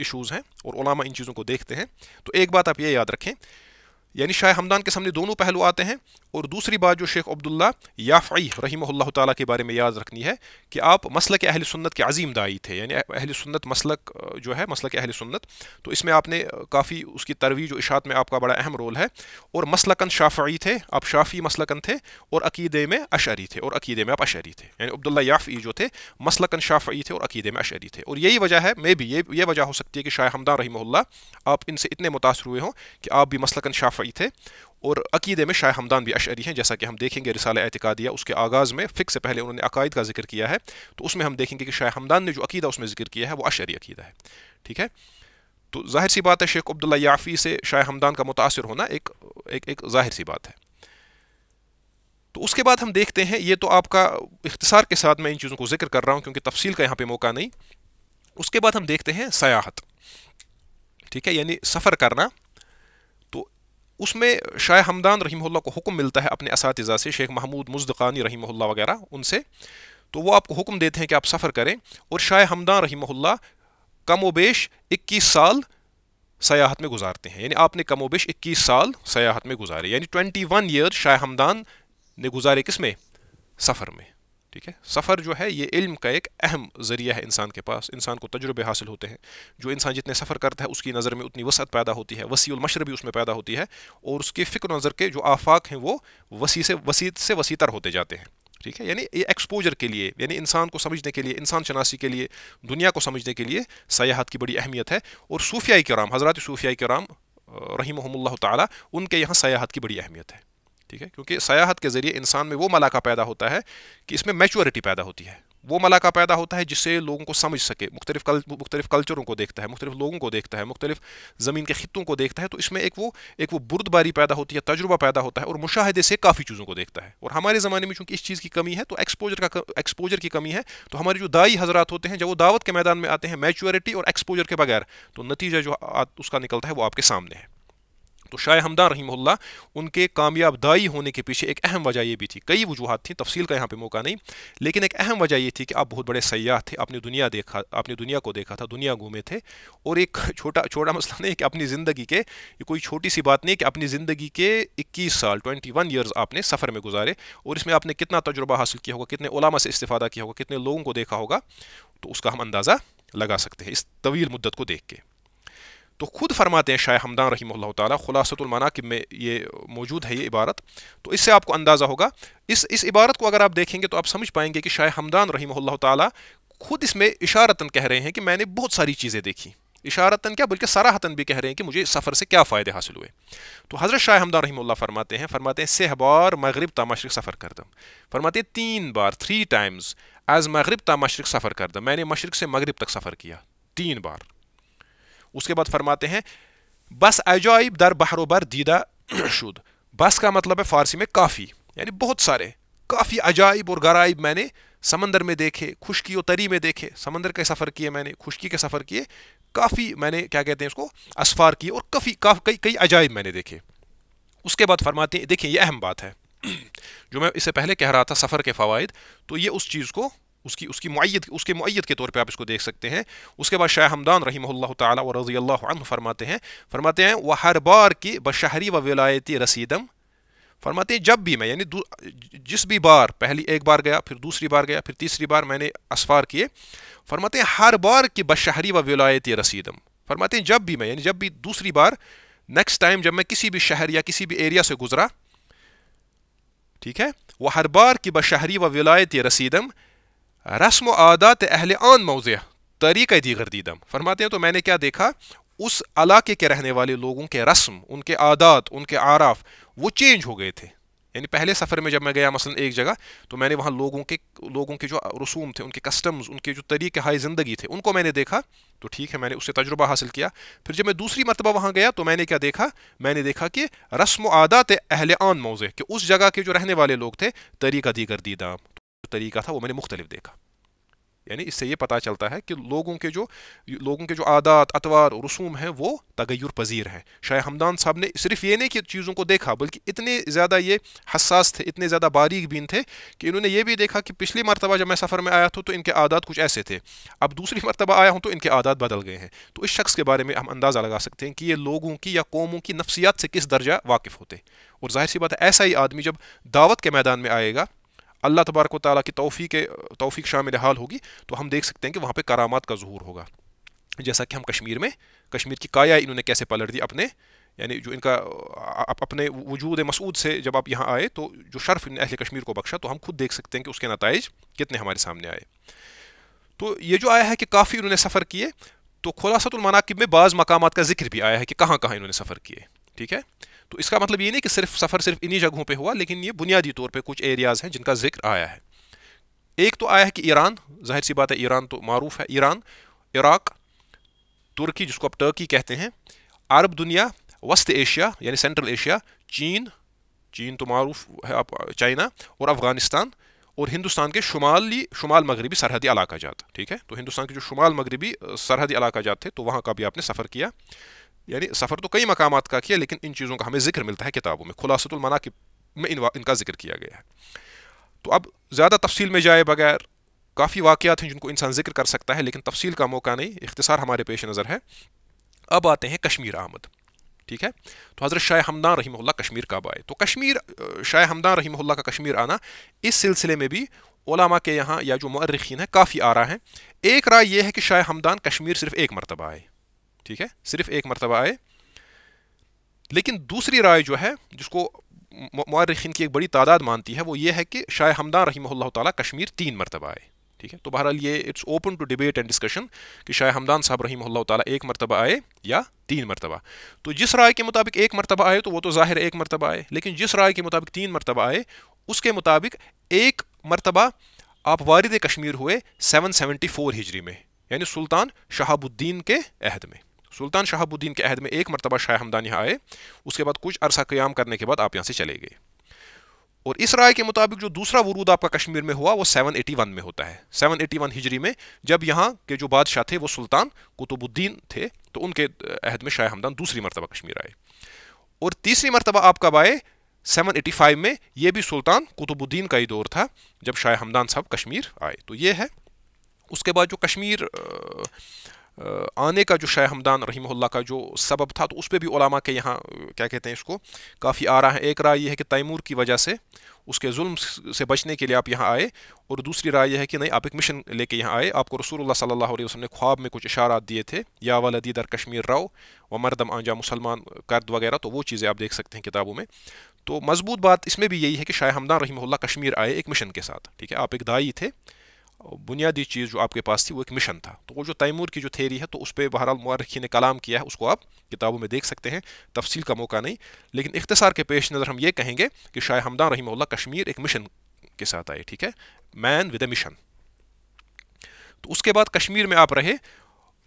इशूज़ हैं और ओलामा इन चीज़ों को देखते हैं तो एक बात आप ये याद रखें यानी शाह हमदान के सामने दोनों पहलू आते हैं और दूसरी बात जो शेख अब्दुल्ला याफ़ी रही ताला के बारे में याद रखनी है कि आप मसल के अहल सुन्नत के अजीम दाई थे यानी अहल सुन्नत मसलक जो है मसल के अहल सुन्नत तो इसमें आपने काफ़ी उसकी तरवीज इशात में आपका बड़ा अहम रोल है और मसलकन शाफ़ी थे आप शाफ़ी मसलकन थे और अकीदे में अशरी थे और अकीदे में आप अशरी थे यानी अब्दुल्ला याफ़ी जो थे मसलकन शाफ़ी थे और अकीदे में अशरी थे और यही वजह है मे भी ये ये वजह हो सकती है कि शाह हमदान रही आप इनसे इतने मुतासर हुए हों कि आप भी मसलकन शाफ हनफी थे और अकीदे में शाह हमदान भी अशरी हैं जैसा कि हम देखेंगे रिसाल एतिकादिया उसके आगाज़ में फ़िक से पहले उन्होंने अकायद का जिक्र किया है तो उसमें हम देखेंगे कि शाह हमदान ने जो अकीदा उसमें जिक्र किया है वो अशरी अकीदा है ठीक है तो ज़ाहिर सी बात है शेख अब्दुल्ला याफ़ी से शाह हमदान का मुतासर होना एक एक एक ज़ाहिर सी बात है तो उसके बाद हम देखते हैं ये तो आपका इख्तसार के साथ मैं इन चीज़ों को जिक्र कर रहा हूँ क्योंकि तफसील का यहाँ पर मौका नहीं उसके बाद हम देखते हैं सयाहत ठीक है यानी सफ़र करना उसमें शाह हमदान रही को हुक्म मिलता है अपने इस से शेख महमूद मुजदकानी रही वगैरह उनसे तो वो आपको हुक्म देते हैं कि आप सफ़र करें और शाह हमदान रही कम वेश इक्कीस साल सयाहत में गुजारते हैं यानी आपने कम वेश इक्कीस साल सयाहत में गुजारे यानी twenty one year Shah Hamdan ने गुजारे किस में सफ़र में ठीक है सफ़र जो है ये इल्म का एक अहम ज़रिया है इंसान के पास इंसान को तजुर्बे हासिल होते हैं जो इंसान जितने सफ़र करता है उसकी नज़र में उतनी वसत पैदा होती है वसी भी उसमें पैदा होती है और उसके फ़िक्र नज़र के जो आफाक हैं वो वसी से वसी से वसीतर होते जाते हैं ठीक है यानी ये एक्सपोजर के लिए यानी इंसान को समझने के लिए इंसान शनासी के लिए दुनिया को समझने के लिए सयाहत की बड़ी अहमियत है और सूफियाई कराम हज़रत सूफियाई कराम रही तला उनके यहाँ सयाहत की बड़ी अहमियत है ठीक है क्योंकि सयाहत के ज़रिए इंसान में वो मलाका पैदा होता है कि इसमें मेचोरिटी पैदा होती है वो मलाका पैदा होता है जिससे लोगों को समझ सके मुख्तलिफ कल मुख्तलिफ कल्चरों को देखता है मुख्तलिफ लोगों को देखता है मुख्तलिफ ज़मीन के खितों को देखता है तो इसमें एक वो एक वो बुरदबारी पैदा होती है तजुर्बा पैदा होता है और मुशाहदे से काफ़ी चीज़ों को देखता है और हमारे ज़माने में चूँकि इस चीज़ की कमी है तो एक्सपोजर का एक्सपोजर की कमी है तो हमारे जो दाई हजरात होते हैं जब वो दावत के मैदान में आते हैं मैचोरिटी और एक्सपोजर के बगैर तो नतीजा जो उसका निकलता है वो आपके सामने है तो शाह हमदार रहीमल्ला उनके कामयाब दाई होने के पीछे एक अहम वजह यह भी थी कई वजूहत थी तफसील का यहाँ पर मौका नहीं लेकिन एक अहम वजह यह थी कि आप बहुत बड़े सयाह थे आपने दुनिया देखा आपने दुनिया को देखा था दुनिया घूमे थे और एक छोटा छोटा मसला नहीं कि अपनी ज़िंदगी के ये कोई छोटी सी बात नहीं कि अपनी ज़िंदगी के इक्कीस साल ट्वेंटी वन ईयर्स आपने सफ़र में गुजारे और इसमें आपने कितना तजुर्बा हासिल किया होगा कितने ओलामा से इस्तादा किया होगा कितने लोगों को देखा होगा तो उसका हम अंदाज़ा लगा सकते हैं इस तवील मुद्दत को देख के तो खुद फरमाते हैं शाह हमदान रही कि में ये मौजूद है ये इबारत तो इससे आपको अंदाज़ा होगा इस इस इबारत को अगर आप देखेंगे तो आप समझ पाएंगे कि शाह हमदान रही खुद इसमें इशारतन कह रहे हैं कि मैंने बहुत सारी चीज़ें देखी इशारतन क्या बल्कि सराहतन भी कह रहे हैं कि मुझे सफ़र से क्या फ़ायदे हासिल हुए तो हज़रत शाह हमदान रही फरमाते हैं फरमाते हैं सह बार मगरब ता सफ़र सफ़र दम फरमाते तीन बार थ्री टाइम्स एज़ मगरब ता मशरक सफ़र दम मैंने मशरक से मगरब तक सफ़र किया तीन बार उसके बाद फरमाते हैं बस अजाइब दर बहरोबर दीदा शुद बस का मतलब है फारसी में काफ़ी यानी बहुत सारे काफ़ी अजाइब और गराइब मैंने समंदर में देखे खुशकी और तरी में देखे समंदर के सफ़र किए मैंने खुशकी के सफ़र किए काफ़ी मैंने क्या कहते हैं उसको असफ़ार किए और काफ़ी कई कई अजाइब मैंने देखे उसके बाद फरमाते हैं देखिए ये अहम बात है जो मैं इससे पहले कह रहा था सफ़र के फ़वाद तो ये उस चीज़ को उसकी उसकी मुत उसके मुयद के तौर पे आप इसको देख सकते हैं उसके बाद शाह हमदान रही ताली अल्लाह फरमाते हैं फरमाते हैं वह हर बार की बशहरी व विलायती रसीदम फरमाते हैं जब भी मैं यानी जिस भी बार पहली एक बार गया फिर दूसरी बार गया फिर तीसरी बार मैंने असफार किए फरमाते हैं हर बार की बशहरी व विलायती रसीदम फरमाते हैं जब भी मैं यानी जब भी दूसरी बार नेक्स्ट टाइम जब मैं किसी भी शहर या किसी भी एरिया से गुजरा ठीक है वह हर बार की बशहरी व विलायती रसीदम रस्म आदात अहल आन मौज़ तरीक़ दीगर दीदम फरमाते हैं तो मैंने क्या देखा उस इलाके के रहने वाले लोगों के रस्म उनके आदात उनके आराफ वो चेंज हो गए थे यानी पहले सफ़र में जब मैं गया मसलन एक जगह तो मैंने वहाँ लोगों के लोगों के जो रसूम थे उनके कस्टम्स उनके जो तरीके हाई ज़िंदगी थे उनको मैंने देखा तो ठीक है मैंने उससे तजुर्बा हासिल किया फिर जब मैं दूसरी मरतबा वहाँ गया तो मैंने क्या देखा मैंने देखा कि रस्म आदात अहल आन मौजे कि उस जगह के जो रहने वाले लोग थे तरीका दीगर दीदाम तरीका था वो मैंने मुख्तलिफ देखा यानी इससे ये पता चलता है कि लोगों के जो लोगों के जो आदात अतवार रसूम हैं वो तगैर पजीर हैं शाह हमदान साहब ने सिर्फ ये नहीं कि चीज़ों को देखा बल्कि इतने ज़्यादा ये हसास थे इतने ज़्यादा बारीक बीन थे कि इन्होंने ये भी देखा कि पिछली मरतबा जब मैं सफ़र में आया था तो इनके आदात कुछ ऐसे थे अब दूसरी मरतबा आया हूँ तो इनके आदात बदल गए हैं तो इस शख्स के बारे में हम अंदाज़ा लगा सकते हैं कि ये लोगों की या कौमों की नफसियात से किस दर्जा वाकिफ़ होते और जाहिर सी बात है ऐसा ही आदमी जब दावत के मैदान में आएगा अल्लाह तबारक ताली की तोफ़ी के तोफ़ी शामिल हाल होगी तो हम देख सकते हैं कि वहाँ पर करामात का जहूर होगा जैसा कि हम कश्मीर में कश्मीर की काया इन्होंने कैसे पलट दी अपने यानी जो इनका आप अपने वजूद मसूद से जब आप यहाँ आए तो जो शर्फ इन अहल कश्मीर को बख्शा तो हम खुद देख सकते हैं कि उसके नतज कितने हमारे सामने आए तो ये जो आया है कि काफ़ी इन्होंने सफ़र किए तो खुलासतमनाकब में बाज़ मकाम का जिक्र भी आया है कि कहाँ कहाँ इन्होंने सफ़र किए ठीक है तो इसका मतलब ये नहीं कि सिर्फ सफ़र सिर्फ इन्हीं जगहों पर हुआ लेकिन ये बुनियादी तौर पर कुछ एरियाज़ हैं जिनका जिक्र आया है एक तो आया है कि ईरान जाहिर सी बात है ईरान तो मरूफ है ईरान इराक़ तुर्की जिसको आप टर्की कहते हैं अरब दुनिया वस्त एशिया यानी सेंट्रल एशिया चीन चीन तो मरूफ है आप चाइना और अफ़गानिस्तान और हिंदुस्तान के शुमाली शुमाल मगरबी सरहदी इलाका जात ठीक है तो हिंदुस्तान के जो शुमाल मगरबी सरहदी इलाका जात थे तो वहाँ का भी आपने सफ़र किया यानी सफ़र तो कई मकाम का किया लेकिन इन चीज़ों का हमें जिक्र मिलता है किताबों में के में इन इनका जिक्र किया गया है तो अब ज़्यादा तफसील में जाए बगैर काफ़ी वाक़ात हैं जिनको इंसान जिक्र कर सकता है लेकिन तफसील का मौका नहीं इख्तसार हमारे पेश नज़र है अब आते हैं कश्मीर आमद ठीक है तो हज़रत शाह हमदान रही कश्मीर कब आए तो कश्मीर शाह हमदान रही का कश्मीर आना इस सिलसिले में भी ओलामा के यहाँ या जो मर्रखीन है काफ़ी आ रहा है एक राय यह है कि शाह हमदान कश्मीर सिर्फ एक मरतबा आए ठीक है सिर्फ एक मरतबा आए लेकिन दूसरी राय जो है जिसको मौरखीन की एक बड़ी तादाद मानती है वो ये है कि शाह हमदान रही ताली कश्मीर तीन मरतबा आए ठीक है तो बहरहाल ये it's open to debate and discussion कि शाह हमदान साहब रही ताला एक मरतबा आए या तीन मरतबा तो जिस राय के मुताबिक एक मरतबा आए तो वो तो ज़ाहिर एक मरतबा आए लेकिन जिस राय के मुताबिक तीन मरतबा आए उसके मुताबिक एक मरतबा आप वारद कश्मीर हुए फोर हिजरी में यानी सुल्तान शहाबुद्दीन के अहद में सुल्तान शहाबुद्दीन के अहद में एक मरतबा शाह हमदान यहाँ आए उसके बाद कुछ अरसा क्याम करने के बाद आप यहाँ से चले गए और इस राय के मुताबिक जो दूसरा वरूद आपका कश्मीर में हुआ वो 781 में होता है 781 हिजरी में जब यहाँ के जो बादशाह थे वो सुल्तान कुतुबुद्दीन थे तो उनके अहद में शाह हमदान दूसरी मरतबा कश्मीर आए और तीसरी मरतबा आप कब आए 785 में ये भी सुल्तान कुतुबुद्दीन का ही दौर था जब शाह हमदान साहब कश्मीर आए तो ये है उसके बाद जो कश्मीर आ, आने का जो शाह हमदान रही का जो सबब था तो उस पर भी ओलामा के यहाँ क्या कहते हैं इसको काफ़ी आ रहा है एक राय यह है कि तैमूर की वजह से उसके जुल्म से बचने के लिए आप यहाँ आए और दूसरी राय यह है कि नहीं आप एक मिशन लेके यहाँ आए आपको रसूल सल्ला वसलम ने ख्वाब में कुछ इशारा दिए थे या वालदी दर कश्मीर राव व मरदम आंजा मुसलमान कर्द वगैरह तो वो चीज़ें आप देख सकते हैं किताबों में तो मजबूत बात इसमें भी यही है कि शाह हमदान रही कश्मीर आए एक मिशन के साथ ठीक है आप एक दाई थे बुनियादी चीज़ जो आपके पास थी वो एक मिशन था तो वो जो तैमूर की जो थेरी है तो उस पर बहरहाल मौरखी ने कलाम किया है उसको आप किताबों में देख सकते हैं तफसील का मौका नहीं लेकिन इख्तसार के पेश नज़र हम ये कहेंगे कि शाह हमदान रही कश्मीर एक मिशन के साथ आए ठीक है मैन विद ए मिशन तो उसके बाद कश्मीर में आप रहे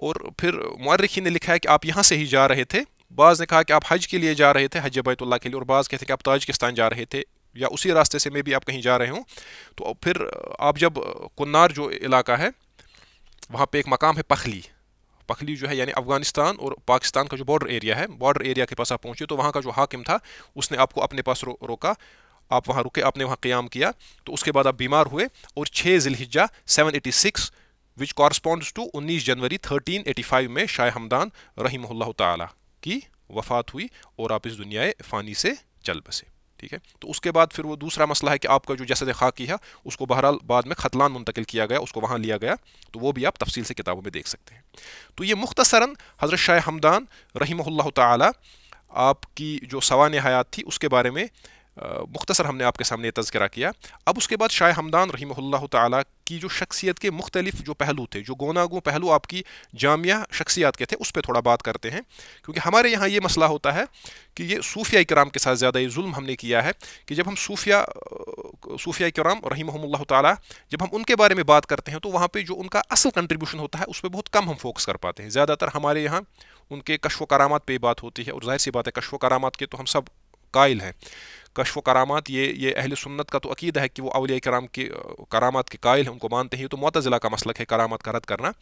और फिर मौरखी ने लिखा है कि आप यहाँ से ही जा रहे थे बाज़ ने कहा कि आप हज के लिए जा रहे थे हज बैतुल्ला के लिए और बाज़ कहते हैं कि आप ताजकिस्तान जा रहे थे या उसी रास्ते से मे भी आप कहीं जा रहे हों तो फिर आप जब कुन्नार जो इलाका है वहाँ पे एक मकाम है पखली पखली जो है यानी अफगानिस्तान और पाकिस्तान का जो बॉर्डर एरिया है बॉर्डर एरिया के पास आप पहुँचे तो वहाँ का जो हाकिम था उसने आपको अपने पास रो, रोका आप वहाँ रुके आपने वहाँ क़्याम किया तो उसके बाद आप बीमार हुए और छः जिलहिजा seven eighty six which corresponds to उन्नीस जनवरी थर्टीन एटी फाइव में शाह हमदान रही की वफ़ात हुई और आप इस दुनिया फ़ानी से चल बसे ठीक है तो उसके बाद फिर वो दूसरा मसला है कि आपका जो जैसे खाकी है उसको बहरहाल बाद में खतलान मुंतकिल किया गया उसको वहाँ लिया गया तो वो भी आप तफसील से किताबों में देख सकते हैं तो ये मुख्तसरा हज़रत शाह हमदान रही आपकी जो सवान हयात थी उसके बारे में मुख्तसर हमने आपके सामने तस्करा किया अब उसके बाद शाह हमदान रही ताला की जो शख्सियत के मुख्तलिफ जो पहलू थे जो गोनागो पहलू आपकी जामिया शख्सियात के थे उस पर थोड़ा बात करते हैं क्योंकि हमारे यहाँ ये मसला होता है कि ये सूफिया कराम के साथ ज़्यादा ये जुल्म हमने किया है कि जब हम सूफिया सूफिया कराम रही ताला जब हम उनके बारे में बात करते हैं तो वहाँ पर जो उनका असल कंट्रीब्यूशन होता है उस पर बहुत कम हम फोकस कर पाते हैं ज़्यादातर हमारे यहाँ उनके कशव कराम पर बात होती है और जाहिर सी बात है कशव कराम के तो हम सब कायल हैं कशफ करामात ये ये अहल सुन्नत का तो अकीदा है कि वो अलिया कराम के करामात के कायल हैं उनको मानते हैं ये तो मतज़िला का मसलक है करामात का रद्द करना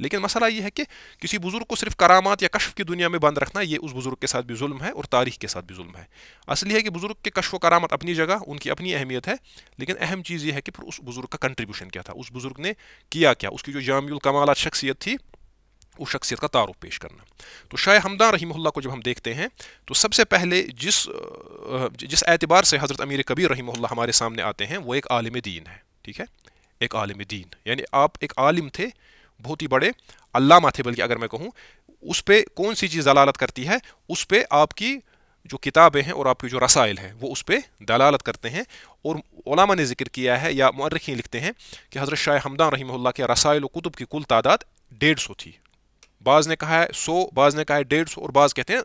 लेकिन मसला ये है कि किसी बुज़ुर्ग को सिर्फ करामात या कशफ की दुनिया में बंद रखना ये उस बुज़ुर्ग के साथ भी जुल्म है और तारीख के साथ भी जुल्म है असली है कि बुज़ुर्ग के कशफ करामत अपनी जगह उनकी अपनी अहमियत है लेकिन अहम चीज़ ये है कि फिर उस बुज़ुर्ग का कंट्रीब्यूशन क्या था उस बुज़ुर्ग ने किया क्या उसकी जो जामयुल कमाल शख्सियत थी उस शख्सियत का तारुफ पेश करना तो शाह हमदान रहीमल्ला को जब हम देखते हैं तो सबसे पहले जिस जिस एतबार से हज़रत अमीर कबीर रही हमारे सामने आते हैं वो एक आलिम दीन है ठीक है एक आलिम दीन यानी आप एक आलिम थे बहुत ही बड़े अल्लामा थे बल्कि अगर मैं कहूँ उस पर कौन सी चीज़ दलालत करती है उस पर आपकी जो किताबें हैं और आपके जो रसायल हैं वो उस पर दलालत करते हैं और ओलामा ने जिक्र किया है या मर्रखी लिखते हैं कि हज़रत शाह हमदान रही के रसायल कुतुब की कुल तादाद डेढ़ सौ थी बाज ने कहा है सौ बाज ने कहा है डेढ़ सौ और बाज कहते हैं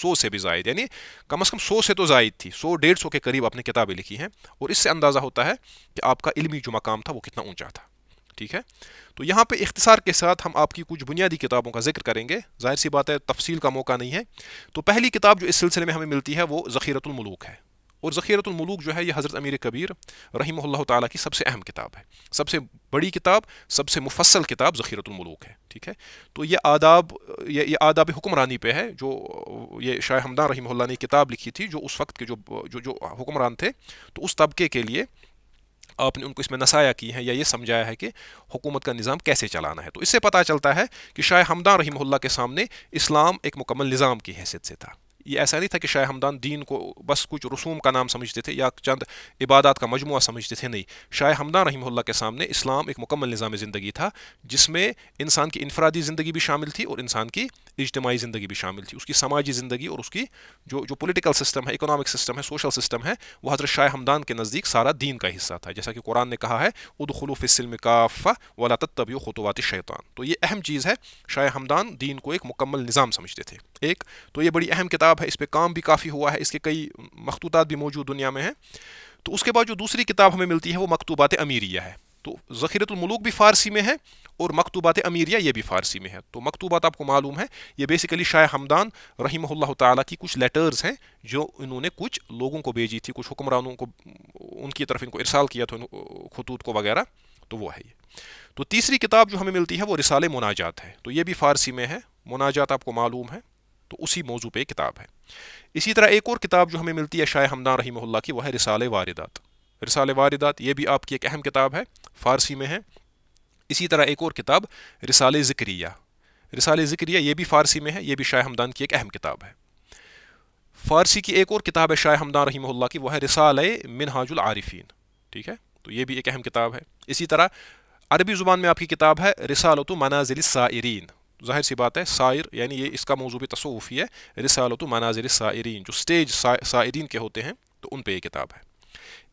सौ से भी जायद यानी कम अज़ कम सौ से तो जायद थी सौ डेढ़ सौ के करीब आपने किताबें लिखी हैं और इससे अंदाज़ा होता है कि आपका इलमी जो मकाम था वो कितना ऊंचा था ठीक है तो यहाँ पे इख्तसार के साथ हम आपकी कुछ बुनियादी किताबों का जिक्र करेंगे जाहिर सी बात है तफसील का मौका नहीं है तो पहली किताब जो इस सिलसिले में हमें मिलती है वो ज़ख़ीरतुलमलूक है और ज़ख़ीरतमलूक जो है ये हज़रत अमीर कबीर रही ताली की सबसे अहम किताब है सबसे बड़ी किताब सबसे मुफसल किताब ज़ख़ीरतमलूक है ठीक है तो ये आदाब ये, ये आदाब हुक्मरानी पे है जो ये शाह हमदान रही ने किताब लिखी थी जो उस वक्त के जो जो जो हुक्मरान थे तो उस तबके के लिए आपने उनको इसमें नसाया की है या ये समझाया है कि हुकूमत का निज़ाम कैसे चलाना है तो इससे पता चलता है कि शाह हमदान रही के सामने इस्लाम एक मुकम्मल निज़ाम की हैसियत से था ये ऐसा नहीं था कि शाह हमदान दीन को बस कुछ रसूम का नाम समझते थे या चंद इबादत का मजमू समझते थे नहीं शाह हमदान रही के सामने इस्लाम एक मुकम्मल निज़ाम ज़िंदगी था जिसमें इंसान की इनफरादी ज़िंदगी भी शामिल थी और इंसान की इजतमाही ज़िंदगी भी शामिल थी उसकी समाजी ज़िंदगी और उसकी जो जो पोलिटिकल सिस्टम है इकोनॉमिक सिस्टम है सोशल सिस्टम है वह हज़रत शाह हमदान के नज़दीक सारा दीन का हिस्सा था जैसा कि कुरान ने कहा है सिल्म काफ़ा वाला तब खतवात शैतान तो ये अहम चीज़ है शाह हमदान दीन को एक मुकम्मल निज़ाम समझते थे एक तो ये बड़ी अहम किताब है इस पर काम भी काफ़ी हुआ है इसके कई मखतूत भी मौजूद दुनिया में हैं तो उसके बाद जो दूसरी किताब हमें मिलती है वो मकतूबात अमीरिया है तो ज़ख़ीरतमलूक भी फ़ारसी में है और मकतूबात अमीरिया ये भी फ़ारसी में है तो मकतूबात आपको मालूम है ये बेसिकली शाह हमदान रही की कुछ लेटर्स हैं जो इन्होंने कुछ लोगों को भेजी थी कुछ हुक्मरानों को उनकी तरफ इनको इरसाल किया था खतूत को वगैरह तो वो है ये तो तीसरी किताब जो हमें मिलती है वो रिसाले मुनाजात है तो ये भी फ़ारसी में है मुनाजात आपको मालूम है तो उसी मौजू पे किताब है इसी तरह एक और किताब जो हमें मिलती है शाह हमदान रही की वह है रिसाल वारदात रिसाल वारदात ये भी आपकी एक अहम किताब है फ़ारसी में है इसी तरह एक और किताब रिसाल ज़िक्रिया रिसाल ज़िक्रिया ये भी फ़ारसी में है ये भी शाह हमदान की एक अहम किताब है फ़ारसी की एक और किताब है शाह हमदान रही की वह है रिसाल मिनहाजुल आरिफीन ठीक है तो ये भी एक अहम किताब है इसी तरह अरबी ज़ुबान में आपकी किताब है रिसालत मनाजिल सायरीन जाहिर सी बात है शायर यानी ये इसका मौजूब तसवफ़ ही है तो मनाजिर शायरीन जो स्टेज शायरीन के होते हैं तो उन पर यह किताब है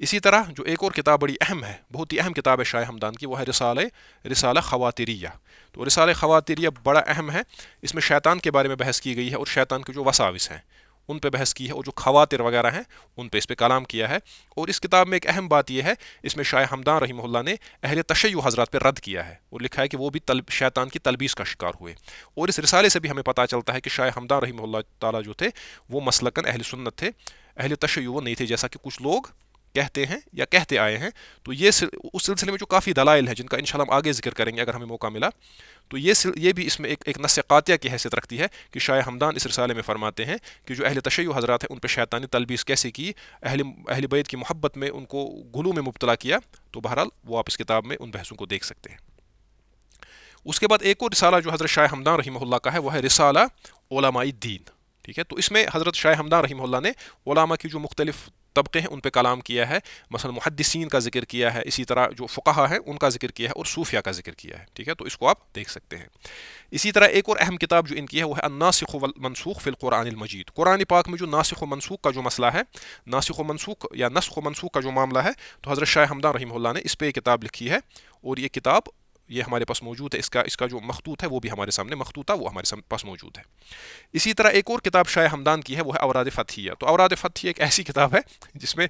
इसी तरह जो एक और किताब बड़ी अहम है बहुत ही अहम किताब है शाह हमदान की वह है रिसाल रिसाल खवातरिया तो रिसाल खवातरिया बड़ा अहम है इसमें शैतान के बारे में बहस की गई है और शैतान के जो वसाविस हैं उन पर बहस की है और जो खवातिर वगैरह हैं उन पर इस पर कलाम किया है और इस किताब में एक अहम बात यह है इसमें शाह हमदान रही ने अहल तशै हजरात पर रद्द किया है और लिखा है कि वो भी तल शैतान की तलबीस का शिकार हुए और इस रिसाले से भी हमें पता चलता है कि शाह हमदान रही ताली जो थे वो मसलकन अहल सुन्नत थे अहल तशय वो नहीं थे जैसा कि कुछ लोग कहते हैं या कहते आए हैं तो ये सिल, उस सिलसिले में जो काफ़ी दलाइल है जिनका इंशाल्लाह हम आगे जिक्र करेंगे अगर हमें मौका मिला तो ये ये भी इसमें एक एक नस की हैसियत रखती है कि शाह हमदान इस रसाले में फरमाते हैं कि जो अहल तशैय हजरात हैं उन पर शैतानी तलबीस कैसे की अहल अहल बैत की मोहब्बत में उनको गुलू में मुबतला किया तो बहरहाल वो आप इस किताब में उन बहसों को देख सकते हैं उसके बाद एक और रिसाला जो हज़रत शाह हमदान रही का है वह है रिसाला ओलामाई दीन ठीक है तो इसमें हज़रत शाह हमदान रही ने ओलामा की जो मुख्तलिफ तबके हैं उन पर कलाम किया है मसल मुहदसिन का जिक्र किया है इसी तरह जो फ़ुका है उनका जिक्र किया है और सूफिया का जिक्र किया है ठीक है तो इसको आप देख सकते हैं इसी तरह एक और अहम किताब जो इनकी है वह है नासिक मनसूख फ़िलकुरान मजीद कुरान पाक में जो नासिख मनसूख का जो मसला है व मनसूख या नस्ख मनसूख का जो मामला है तो हज़रत शाह हमदान रही ने इस पर किताब लिखी है और ये किताब ये हमारे पास मौजूद है इसका इसका जो मखतूत है वो भी हमारे सामने मखतूत वो हमारे पास मौजूद है इसी तरह एक और किताब शाह हमदान की है वो है अवराद फ़तिया तो अवराद फ़तिया एक ऐसी किताब है जिसमें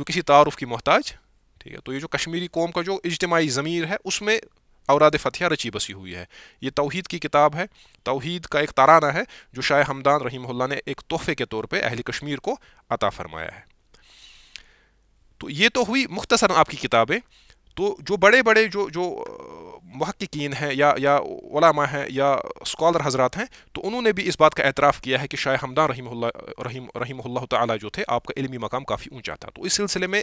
जो किसी तारफ़ की मोहताज ठीक है तो ये जो कश्मीरी कौम का जो इजतमाही ज़मीर है उसमें औरद फ़तिया रची बसी हुई है ये तोहद की किताब है तोहद का एक ताराना है जो शाह हमदान रहीमल्ला ने एक तोहफ़े के तौर पर अहली कश्मीर को अता फ़रमाया है तो ये तो हुई मुख्तसर आपकी किताबें तो जो बड़े बड़े जो जो महक्कीन हैं या या ओलामा हैं या स्कॉलर हजरात हैं तो उन्होंने भी इस बात का एतराफ़ किया है कि शाह हमदान रहीम रहीम रहीम जो थे आपका इलमी मकाम काफ़ी ऊँचा था तो इस सिलसिले में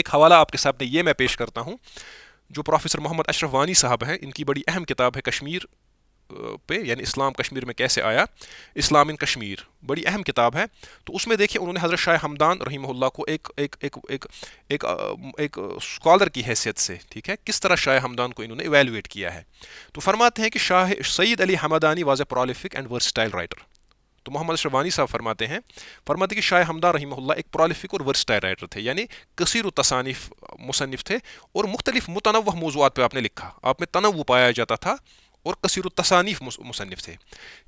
एक हवाला आपके सामने ये मैं पेश करता हूँ जो प्रोफेसर मोहम्मद अशरफ वानी साहब हैं इनकी बड़ी अहम किताब है कश्मीर पे यानी इस्लाम कश्मीर में कैसे आया इस्लाम इन कश्मीर बड़ी अहम किताब है तो उसमें देखिए उन्होंने हज़रत शाह हमदान रही को एक एक एक एक एक एक स्कॉलर की हैसियत से ठीक है किस तरह शाह हमदान को इन्होंने एवेलुएट किया है तो फरमाते हैं कि Shah Syed Ali Hamdani was a prolific and versatile writer तो मोहम्मद शरवानी साहब फरमाते हैं फरमाते कि शाह हमदान रही एक प्रोलिफिक और वर्सटाइल राइटर थे यानी कसर तसानीफ मुसनफ़ थे और मुख्तलिफ मुतनव मौजूद पर आपने लिखा आप में तनव पाया जाता था और कसीर तसानीफ मुसनफ़ थे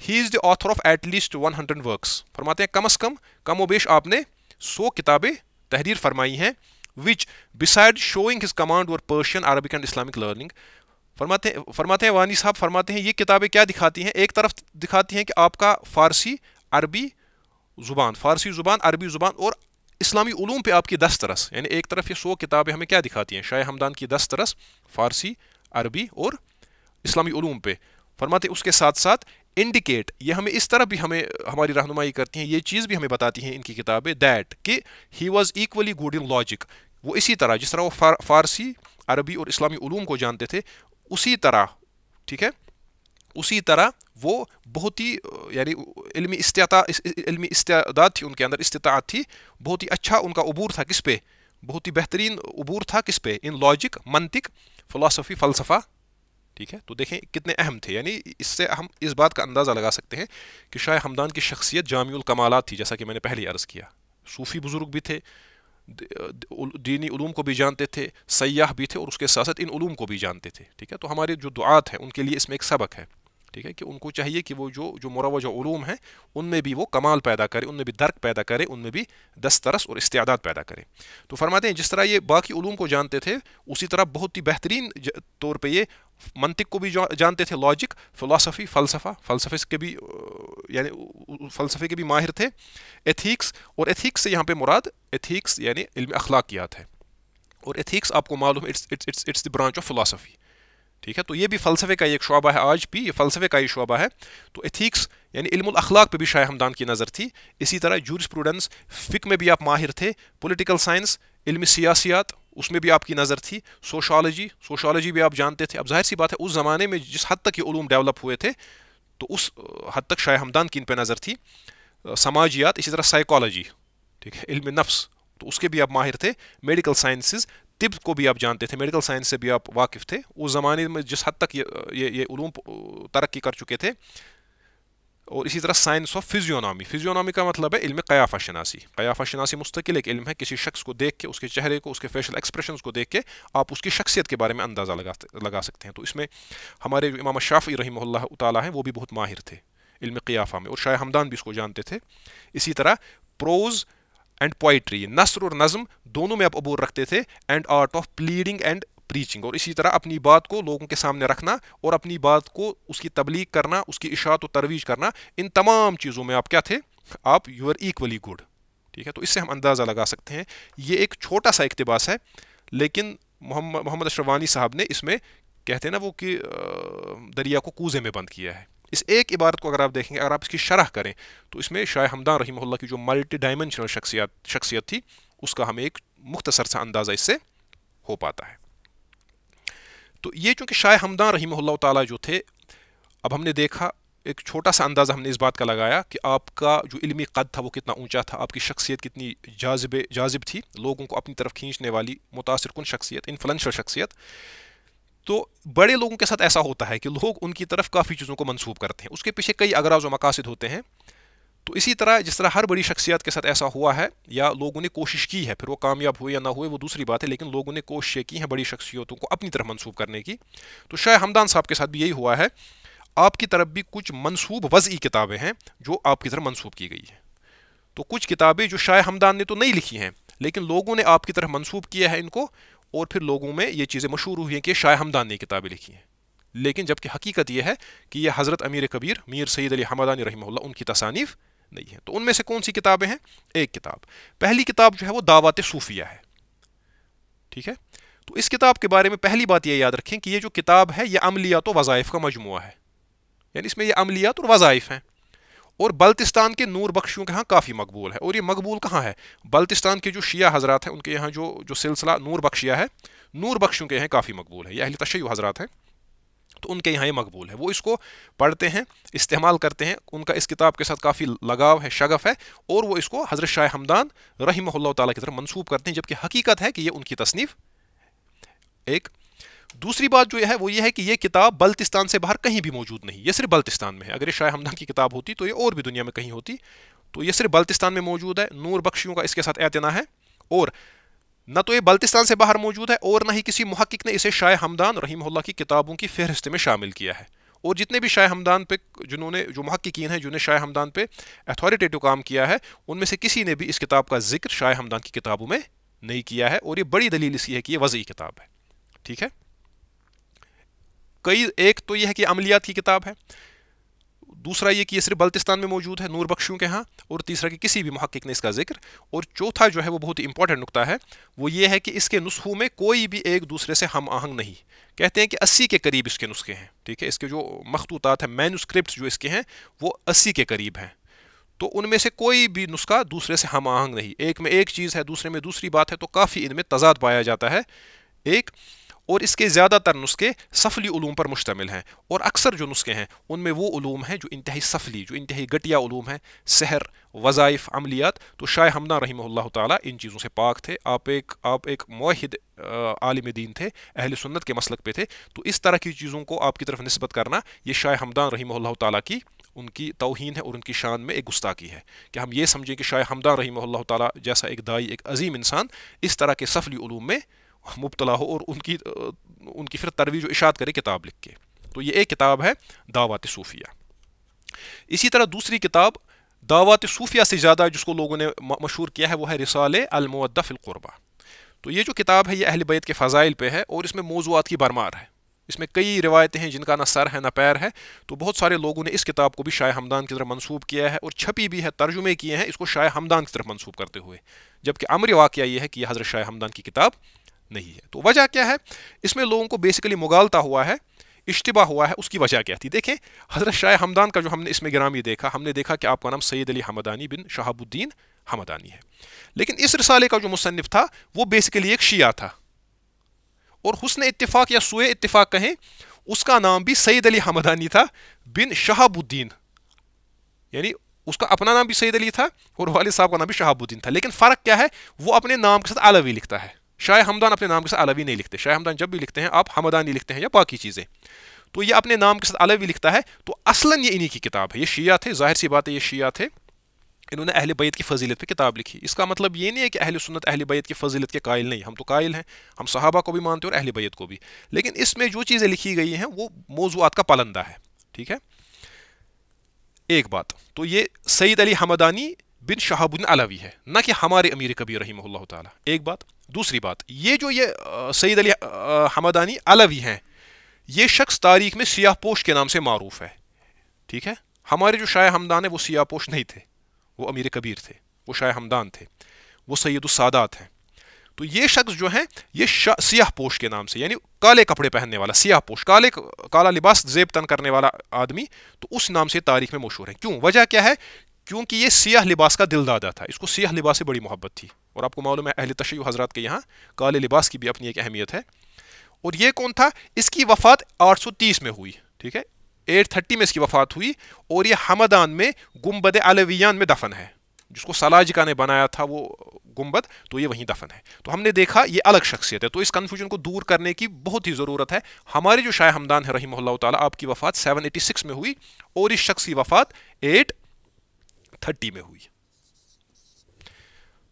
he is the author of at least one hundred works फरमाते हैं कम अज़ कम कम वेश आपने सौ किताबें तहरीर फरमाई हैं which beside showing his command और Persian Arabic and Islamic learning फरमाते हैं फरमाते हैं वानी साहब फरमाते हैं ये किताबें क्या दिखाती हैं एक तरफ दिखाती हैं कि आपका फ़ारसी अरबी ज़ुबान फ़ारसी ज़ुबान अरबी ज़ुबान और इस्लामी ूम पर आपकी दस तरस यानी एक तरफ ये सौ किताबें हमें क्या दिखाती हैं शाह हमदान की दस तरस फ़ारसी अरबी और इस्लामी ूम पे फरमाते उसके साथ साथ इंडिकेट ये हमें इस तरह भी हमें हमारी रहनुमाई करती हैं ये चीज़ भी हमें बताती हैं इनकी किताबें दैट कि he was equally good in logic वो इसी तरह जिस तरह वो फार, फारसी अरबी और इस्लामी ूम को जानते थे उसी तरह ठीक है उसी तरह वो बहुत ही यानी इल्मी इस्ता इल्मी इस्तेदाद थी उनके अंदर इस्तात थी बहुत ही अच्छा उनका अबूर था किस पे बहुत ही बेहतरीन अबूर था किस पे इन लॉजिक मंतिक फ़िलासफ़ी फ़लसफ़ा ठीक है तो देखें कितने अहम थे यानी इससे हम इस बात का अंदाज़ा लगा सकते हैं कि शाह हमदान की शख्सियत जामियुल कमालात थी जैसा कि मैंने पहले अर्ज़ किया सूफ़ी बुज़ुर्ग भी थे दीनी ूम को भी जानते थे सयाह भी थे और उसके साथ साथ इन ूम को भी जानते थे ठीक है तो हमारे जो दुआत हैं उनके लिए इसमें एक सबक है ठीक है कि उनको चाहिए कि वो जो जो मुरवज हैं उनमें भी वो कमाल पैदा करें उनमें भी दर्क पैदा करें उनमें भी दस्तरस और इस्तादात पैदा करें तो फरमाते हैं जिस तरह ये बाकी ूम को जानते थे उसी तरह बहुत ही बेहतरीन तौर पर ये मंतिक को भी जानते थे लॉजिक फ़िलासफ़ी फ़लसफ़ा फ़लसफ़े के भी यानी फ़लसफ़े के भी माहिर थे एथिक्स और एथिक्स से यहाँ पर मुराद एथिक्स यानी इल्म अखलाकियात है और एथिक्स आपको मालूम it's it's it's the branch of philosophy ठीक है तो ये भी फ़लसफ़े का एक शुबा है आज भी ये फ़लसफ़े का ही शुबा है तो एथिक्स यानी इल्मअखलाक पर भी शाह हमदान की नज़र थी इसी तरह जूरिस्प्रूडेंस फ़िक में भी आप माहिर थे पोलिटिकल साइंस इल्म सियासियात उसमें भी आपकी नज़र थी सोशालोजी सोशालोजी भी आप जानते थे अब जाहिर सी बात है उस ज़माने में जिस हद तक ये ूम डेवलप हुए थे तो उस हद तक शाह हमदान की इन पर नज़र थी समाजियात इसी तरह साइकोलॉजी ठीक है इल्म नफ्स तो उसके भी आप माहिर थे मेडिकल साइंसेज तिब को भी आप जानते थे मेडिकल साइंस से भी आप वाकिफ़ थे उस ज़माने में जिस हद तक ये ये ये ूम तरक्की कर चुके थे और इसी तरह साइंस ऑफ फिजियोनॉमी फिजियोनॉमी का मतलब है इल्म क़याफ़ा शनासी क़याफ़ा शनासी मुस्तकिल एक इल्म है किसी शख्स को देख के उसके चेहरे को उसके फेशियल एक्सप्रेशन को देख के आप उसकी शख्सियत के बारे में अंदाज़ा लगा लगा सकते हैं तो इसमें हमारे इमाम शाफ़ी रही ताली हैं वो भी बहुत माहिर थे इल्म कयाफा में और शाह हमदान भी इसको जानते थे इसी तरह प्रोज़ एंड पोइट्री नसर और नज़म दोनों में आप अबूर रखते थे and art of pleading and preaching और इसी तरह अपनी बात को लोगों के सामने रखना और अपनी बात को उसकी तबलीग करना उसकी इशात और तरवीज करना इन तमाम चीज़ों में आप क्या थे आप यू आर इक्वली गुड ठीक है तो इससे हम अंदाज़ा लगा सकते हैं ये एक छोटा सा इकतबास है लेकिन मोहम्मद मोहम्मद अशरवानी साहब ने इसमें कहते हैं ना वो कि दरिया को कूजे में बंद किया है इस एक इबारत को अगर आप देखेंगे अगर आप इसकी शरह करें तो इसमें शाह हमदान रही की जो मल्टी डायमेंशनल शख्सियत शख्सियत थी उसका हमें एक मुख्तसर सा अंदाज़ा इससे हो पाता है तो ये चूँकि शाह हमदान रही जो थे अब हमने देखा एक छोटा सा अंदाज़ा हमने इस बात का लगाया कि आपका जो इल्मी कद था वो कितना ऊंचा था आपकी शख्सियत कितनी जाजब जाजिब थी लोगों को अपनी तरफ खींचने वाली मुतासर कन शख्सियत इन्फ्लुशल शख्सियत तो बड़े लोगों के साथ ऐसा होता है कि लोग उनकी तरफ काफ़ी चीज़ों को मनसूब करते हैं उसके पीछे कई अगराज व मकासद होते हैं तो इसी तरह जिस तरह हर बड़ी शख्सियत के साथ ऐसा हुआ है या लोगों ने कोशिश की है फिर वो कामयाब हुए या ना हुए वो दूसरी बात है लेकिन लोगों ने कोशिशें की हैं बड़ी शख्सियतों को अपनी तरफ मनसूब करने की तो शाह हमदान साहब के साथ भी यही हुआ है आपकी तरफ भी कुछ मनसूब वज़ी किताबें हैं जो आपकी तरफ मनसूब की गई हैं तो कुछ किताबें जो शाह हमदान ने तो नहीं लिखी हैं लेकिन लोगों ने आपकी तरफ मनसूब किया है इनको और फिर लोगों में ये चीज़ें मशहूर हुई हैं कि शाह हमदान ने किताबें लिखी हैं लेकिन जबकि हकीकत यह है कि यह हज़रत अमीर कबीर मीर सैद अली हमदानी रही उनकी तसानीफ़ नहीं है तो उनमें से कौन सी किताबें हैं एक किताब पहली किताब जो है वो दावत सूफिया है ठीक है तो इस किताब के बारे में पहली बात यह याद रखें कि ये जो किताब है ये अमलियात तो वज़ाइफ का मजमु है यानी इसमें यह अमलियात और वज़ाइफ हैं और बल्तिस्तान के नूर बख्शियों के यहाँ काफ़ी मकबूल है और ये मकबूल कहाँ है बल्तिस्तान के जो शिया हजरात हैं उनके यहाँ जो जो सिलसिला नूर बख्शिया है नूर बख्शियों के यहाँ काफ़ी मकबूल है यह अहिल तशै हजरात हैं तो उनके यहाँ ये मकबूल है वो इसको पढ़ते हैं इस्तेमाल करते हैं उनका इस किताब के साथ काफ़ी लगाव है शगफ़ है और वो इसको हज़रत शाह हमदान रही की तरफ मनसूब करते हैं जबकि हकीकत है कि ये उनकी तसनीफ़ एक दूसरी बात जो है वो ये है कि ये किताब बल्तिस्तान से बाहर कहीं भी मौजूद नहीं ये सिर्फ बल्तिस्तान में है अगर ये शाह हमदा की किताब होती तो ये और भी दुनिया में कहीं होती तो ये सिर्फ बल्तिस्तान में मौजूद है नूर बख्शियों का इसके साथ एतना है और न तो ये बल्तिस्तान से बाहर मौजूद है और ना ही किसी महक्क ने इसे शाह हमदान रहीमल्ला की किताबों की फहरिस्त में शामिल किया है और जितने भी शाह हमदान पे जिन्होंने जो महक्कीन हैं जिन्होंने शाह हमदान पे अथॉरिटेटिव काम किया है उनमें से किसी ने भी इस किताब का जिक्र शाह हमदान की किताबों में नहीं किया है और ये बड़ी दलील इसकी है कि ये वज़ी किताब है ठीक है कई एक तो यह है कि अमलियात की किताब है दूसरा ये कि यह सिर्फ बल्तिस्तान में मौजूद है नूर बख्शियों के यहाँ और तीसरा कि किसी भी महक्क ने इसका जिक्र और चौथा जो है वो बहुत ही इंपॉर्टेंट नुकता है वो ये है कि इसके नुस्खों में कोई भी एक दूसरे से हम आहंग नहीं कहते हैं कि अस्सी के करीब इसके नुस्खे हैं ठीक है इसके जो मखतूतात हैं मैनुस्क्रिप्ट जो इसके हैं वो अस्सी के करीब हैं तो उनमें से कोई भी नुस्खा दूसरे से हम आहंग नहीं एक में एक चीज़ है दूसरे में दूसरी बात है तो काफ़ी इनमें तजाद पाया जाता है एक और इसके ज़्यादातर नुस्खे सफली ूम पर मुश्तमिल हैं और अक्सर जो नुस्खे हैं उनमें वो ूम हैं जो इंतहाई सफली जो इंतहाई घटिया ूम हैं सहर वज़ाइफ अमलियात तो शाह हमना रही ताली इन चीज़ों से पाक थे आप एक आप एक माहिद आलिम दीन थे अहल सुन्नत के मसलक पे थे तो इस तरह की चीज़ों को आपकी तरफ नस्बत करना ये शाह हमदान रही ताली की उनकी तोहन है और उनकी शान में एक गुस्ताखी है कि हम ये समझें कि शाह हमदान रही ताली जैसा एक दाई एक अजीम इंसान इस तरह के सफली ूम में मुबतला हो और उनकी उनकी फिर तरवीज इशात करे किताब लिख के तो ये एक किताब है दावत सूफिया इसी तरह दूसरी किताब दावत सूफिया से ज़्यादा जिसको लोगों ने मशहूर किया है वह है रिसाल अलमदफ़िलकुरबा तो ये जो किताब है ये अहल बैत के फ़ज़ाइल पे है और इसमें मौजूद की भरमार है इसमें कई रिवायतें हैं जिनका ना सर है ना पैर है तो बहुत सारे लोगों ने इस किताब को भी शाह हमदान की तरफ मनसूब किया है और छपी भी है तर्जुमे किए हैं इसको शाह हमदान की तरफ मनसूब करते हुए जबकि अमर वाक़ यह है कि यह हज़रत शाह हमदान की किताब नहीं है तो वजह क्या है इसमें लोगों को बेसिकली मुगालता हुआ है इश्तबा हुआ है उसकी वजह क्या थी देखें हजरत शाह हमदान का जो हमने इसमें ग्रामी देखा हमने देखा कि आपका नाम सैद अली हमदानी बिन शहाबुद्दीन हमदानी है लेकिन इस रसाले का जो मुसनफ़ था वो बेसिकली एक शिया था और हुसन इतफ़ाक़ या सुय इतफ़ाक़ कहें उसका नाम भी सैद अली हमदानी था बिन शहाबुद्दीन यानी उसका अपना नाम भी सैद अली था और वाले साहब का नाम भी शहाबुद्दीन था लेकिन फ़र्क क्या है वो अपने नाम के साथ अलवी लिखता है शाह हमदान अपने नाम के साथ अलवी नहीं लिखते शाह हमदान जब भी लिखते हैं आप हमदानी लिखते हैं या बाकी चीज़ें तो ये अपने नाम के साथ अलवी लिखता है तो असलन ये इन्हीं की किताब है ये शिया थे जाहिर सी बात है ये शिया थे इन्होंने अहल बैत की फजीलत पे किताब लिखी इसका मतलब ये नहीं है कि अहल सुन्नत अहल बैत की फजीलत के कायल नहीं हम तो कायल हैं हम सहाबा को भी मानते हैं और अहल बैत को भी लेकिन इसमें जो चीज़ें लिखी गई हैं वो मौजूद का पलंदा है ठीक है एक बात तो ये सईद अली हमदानी बिन शहाबुद्दीन अलावी है ना कि हमारे अमीर कबीर रही ताला एक बात दूसरी बात ये जो ये सईद अली हमदानी अलावी हैं ये शख्स तारीख में सियाह पोश के नाम से मरूफ है ठीक है हमारे जो शाह हमदान है वो सियाह पोश नहीं थे वो अमीर कबीर थे वो शाह हमदान थे वो सैद हैं तो ये शख्स जो है ये सियाह पोश के नाम से यानी काले कपड़े पहनने वाला सियाह पोश काले काला लिबास जेब तन करने वाला आदमी तो उस नाम से तारीख में मशहूर है क्यों वजह क्या है क्योंकि ये सियाह लिबास का दिलदादा था इसको सियाह लिबास से बड़ी मोहब्बत थी और आपको मालूम है अहल तशै हजरात के यहाँ काले लिबास की भी अपनी एक अहमियत है और ये कौन था इसकी वफ़ात 830 में हुई ठीक है 830 में इसकी वफ़ात हुई और ये हमदान में गुम्बद अलवियान में दफन है जिसको सलाजिका ने बनाया था वो गुम्बद तो ये वहीं दफन है तो हमने देखा ये अलग शख्सियत है तो इस कन्फ्यूजन को दूर करने की बहुत ही ज़रूरत है हमारे जो शाह हमदान है रही आपकी वफ़ात सिक्स में हुई और इस शख्स की वफ़ात एट थर्टी में हुई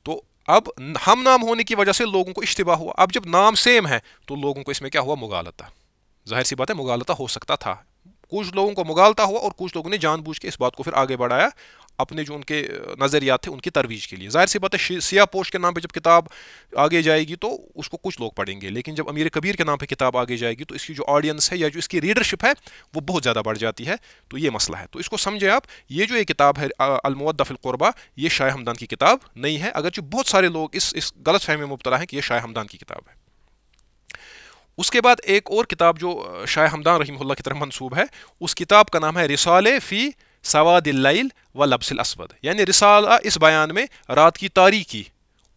तो अब हम नाम होने की वजह से लोगों को इश्तबा हुआ अब जब नाम सेम है तो लोगों को इसमें क्या हुआ मुगालता जाहिर सी बात है मुगालता हो सकता था कुछ लोगों को मुगालता हुआ और कुछ लोगों ने जानबूझ के इस बात को फिर आगे बढ़ाया अपने जो उनके नज़रियात थे उनकी तरवीज के लिए जाहिर सी बात है सिया पोश के नाम पे जब किताब आगे जाएगी तो उसको कुछ लोग पढ़ेंगे लेकिन जब अमीर कबीर के नाम पे किताब आगे जाएगी तो इसकी जो ऑडियंस है या जो इसकी रीडरशिप है वो बहुत ज़्यादा बढ़ जाती है तो ये मसला है तो इसको समझें आप ये जो ये किताब है अलमुद्दफ़िलकुरबा ये शाह हमदान की किताब नहीं है अगरचि बहुत सारे लोग इस इस गलत फहमी में मुबतला हैं कि यह शाह हमदान की किताब है उसके बाद एक और किताब जो शाह हमदान रहीम की तरफ मनसूब है उस किताब का नाम है रिसाले फ़ी सवा दिल्लाइल व लब्सिल असवद यानी रिसाला इस बयान में रात की तारीकी